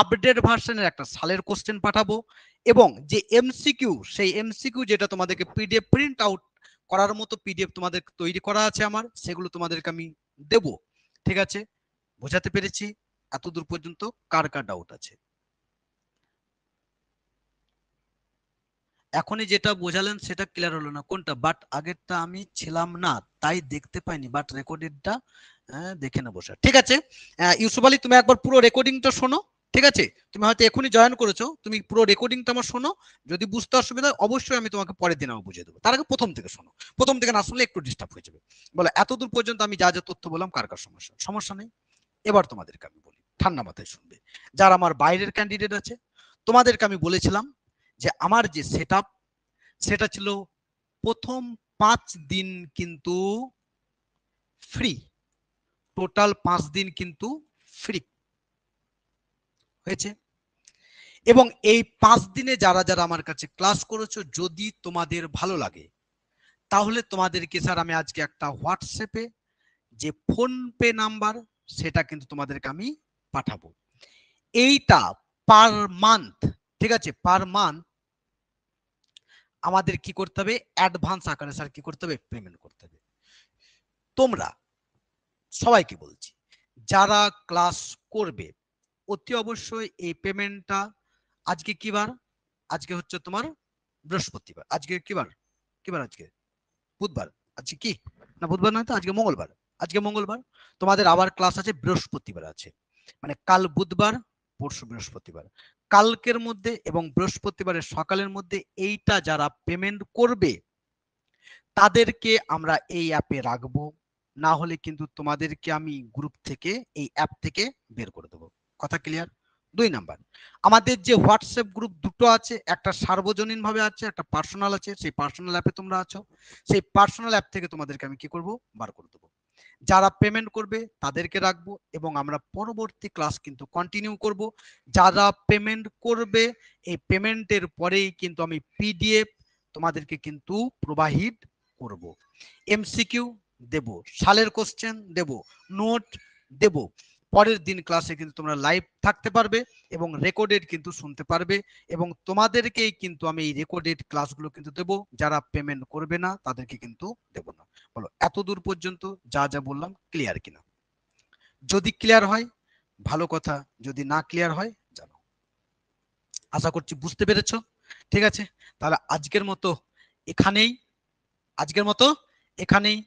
আপডেট ভার্সনের একটা সালের কোশ্চেন পাঠাবো এবং যে এমসিকিউ সেই এমসিকিউ যেটা তোমাদেরকে পিডিএফ প্রিন্ট আউট করার মতো পিডিএফ তোমাদের তৈরি করা আছে আমার সেগুলো তোমাদেরকে আমি দেব ঠিক আছে বোঝাতে পেরেছি এতদূর পর্যন্ত কার কার ডাউট আছে এখনই যেটা বোঝালেন সেটা ক্লিয়ার হলো না কোনটা বাট আগেরটা আমি ছিলাম না তাই দেখতে পাইনি বাট রেকর্ডেডটা হ্যাঁ, দেখে নেবো স্যার ঠিক আছে ইউসুফ আলী তুমি একবার পুরো রেকর্ডিংটা শোনো ঠিক আছে তুমি হয়তো এখনই জয়েন করেছো তুমি পুরো রেকর্ডিংটা আমার শোনো যদি বুঝতে অসুবিধা হয় অবশ্যই আমি তোমাকে পরের দিন আমার বুঝিয়ে দেবো তার আগে প্রথম থেকে শোনো প্রথম থেকে না শুনলে একটু ডিস্টার্ব হয়ে যাবে বলো এতদূর পর্যন্ত আমি যা যা তথ্য বললাম কার কার সমস্যা সমস্যা নেই এবার তোমাদেরকে আমি বলি ঠান্ডা মাথায় শুনবে যারা আমার বাইরের ক্যান্ডিডেট আছে তোমাদেরকে আমি বলেছিলাম যে আমার যে সেট সেটা ছিল প্রথম পাঁচ দিন কিন্তু ফ্রি টোটাল পাঁচ দিন কিন্তু ফ্রি হয়েছে এবং এই পাঁচ দিনে যারা যারা আমার কাছে ক্লাস করেছো যদি তোমাদের ভালো লাগে তাহলে তোমাদেরকে স্যার আমি আজকে একটা হোয়াটসঅ্যাপে যে ফোন পে নাম্বার সেটা কিন্তু তোমাদেরকে আমি পাঠাবো এইটা পার মান্থ ঠিক আছে পার মান্থ আমাদের কি করতে হবে অ্যাডভান্স আকারে স্যার কি করতে হবে পেমেন্ট করতে হবে তোমরা সবাইকে বলছি যারা ক্লাস করবে অতি অবশ্যই এই পেমেন্টটা আজকে কি বার আজকে হচ্ছে তোমার বৃহস্পতিবার আজকে কি বার কি বার আজকে বুধবার আজকে কি না বুধবার নয় তো আজকে মঙ্গলবার আজকে মঙ্গলবার তোমাদের আবার ক্লাস আছে বৃহস্পতিবার আছে মানে কাল বুধবার পরশু বৃহস্পতিবার কালকের মধ্যে এবং বৃহস্পতিবারের সকালের মধ্যে এইটা যারা পেমেন্ট করবে তাদেরকে আমরা এই অ্যাপে রাখবো না হলে কিন্তু তোমাদেরকে আমি গ্রুপ থেকে এই অ্যাপ থেকে বের করে দেবো কথা ক্লিয়ার দুই নাম্বার আমাদের যে হোয়াটসঅ্যাপ গ্রুপ দুটো আছে একটা সার্বজনীনভাবে আছে একটা পার্সোনাল আছে সেই পার্সোনাল অ্যাপে তোমরা আছো সেই পার্সোনাল অ্যাপ থেকে তোমাদেরকে আমি কি করব বার করে দেবো যারা পেমেন্ট করবে তাদেরকে রাখবো এবং আমরা পরবর্তী ক্লাস কিন্তু কন্টিনিউ করব যারা পেমেন্ট করবে এই পেমেন্টের পরেই কিন্তু আমি পিডিএফ তোমাদেরকে কিন্তু প্রবাহিত করব এমসিকিউ দেব সালের কোশ্চেন দেব নোট দেব পরের দিন ক্লাসে কিন্তু তোমরা লাইভ থাকতে পারবে এবং রেকর্ডেড কিন্তু শুনতে পারবে এবং তোমাদেরকেই কিন্তু আমি এই রেকর্ডেড ক্লাসগুলো কিন্তু দেব যারা পেমেন্ট করবে না তাদেরকে কিন্তু দেব না বলো এত দূর পর্যন্ত যা যা বললাম ক্লিয়ার কিনা যদি ক্লিয়ার হয় ভালো কথা যদি না ক্লিয়ার হয় জানো আশা করছি বুঝতে পেরেছ ঠিক আছে তাহলে আজকের মতো এখানেই আজকের মতো এখানেই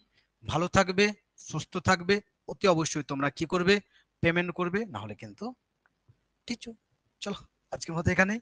ভালো থাকবে সুস্থ থাকবে অতি অবশ্যই তোমরা কি করবে পেমেন্ট করবে না হলে কিন্তু টিচু চলো আজকের মতো এখানে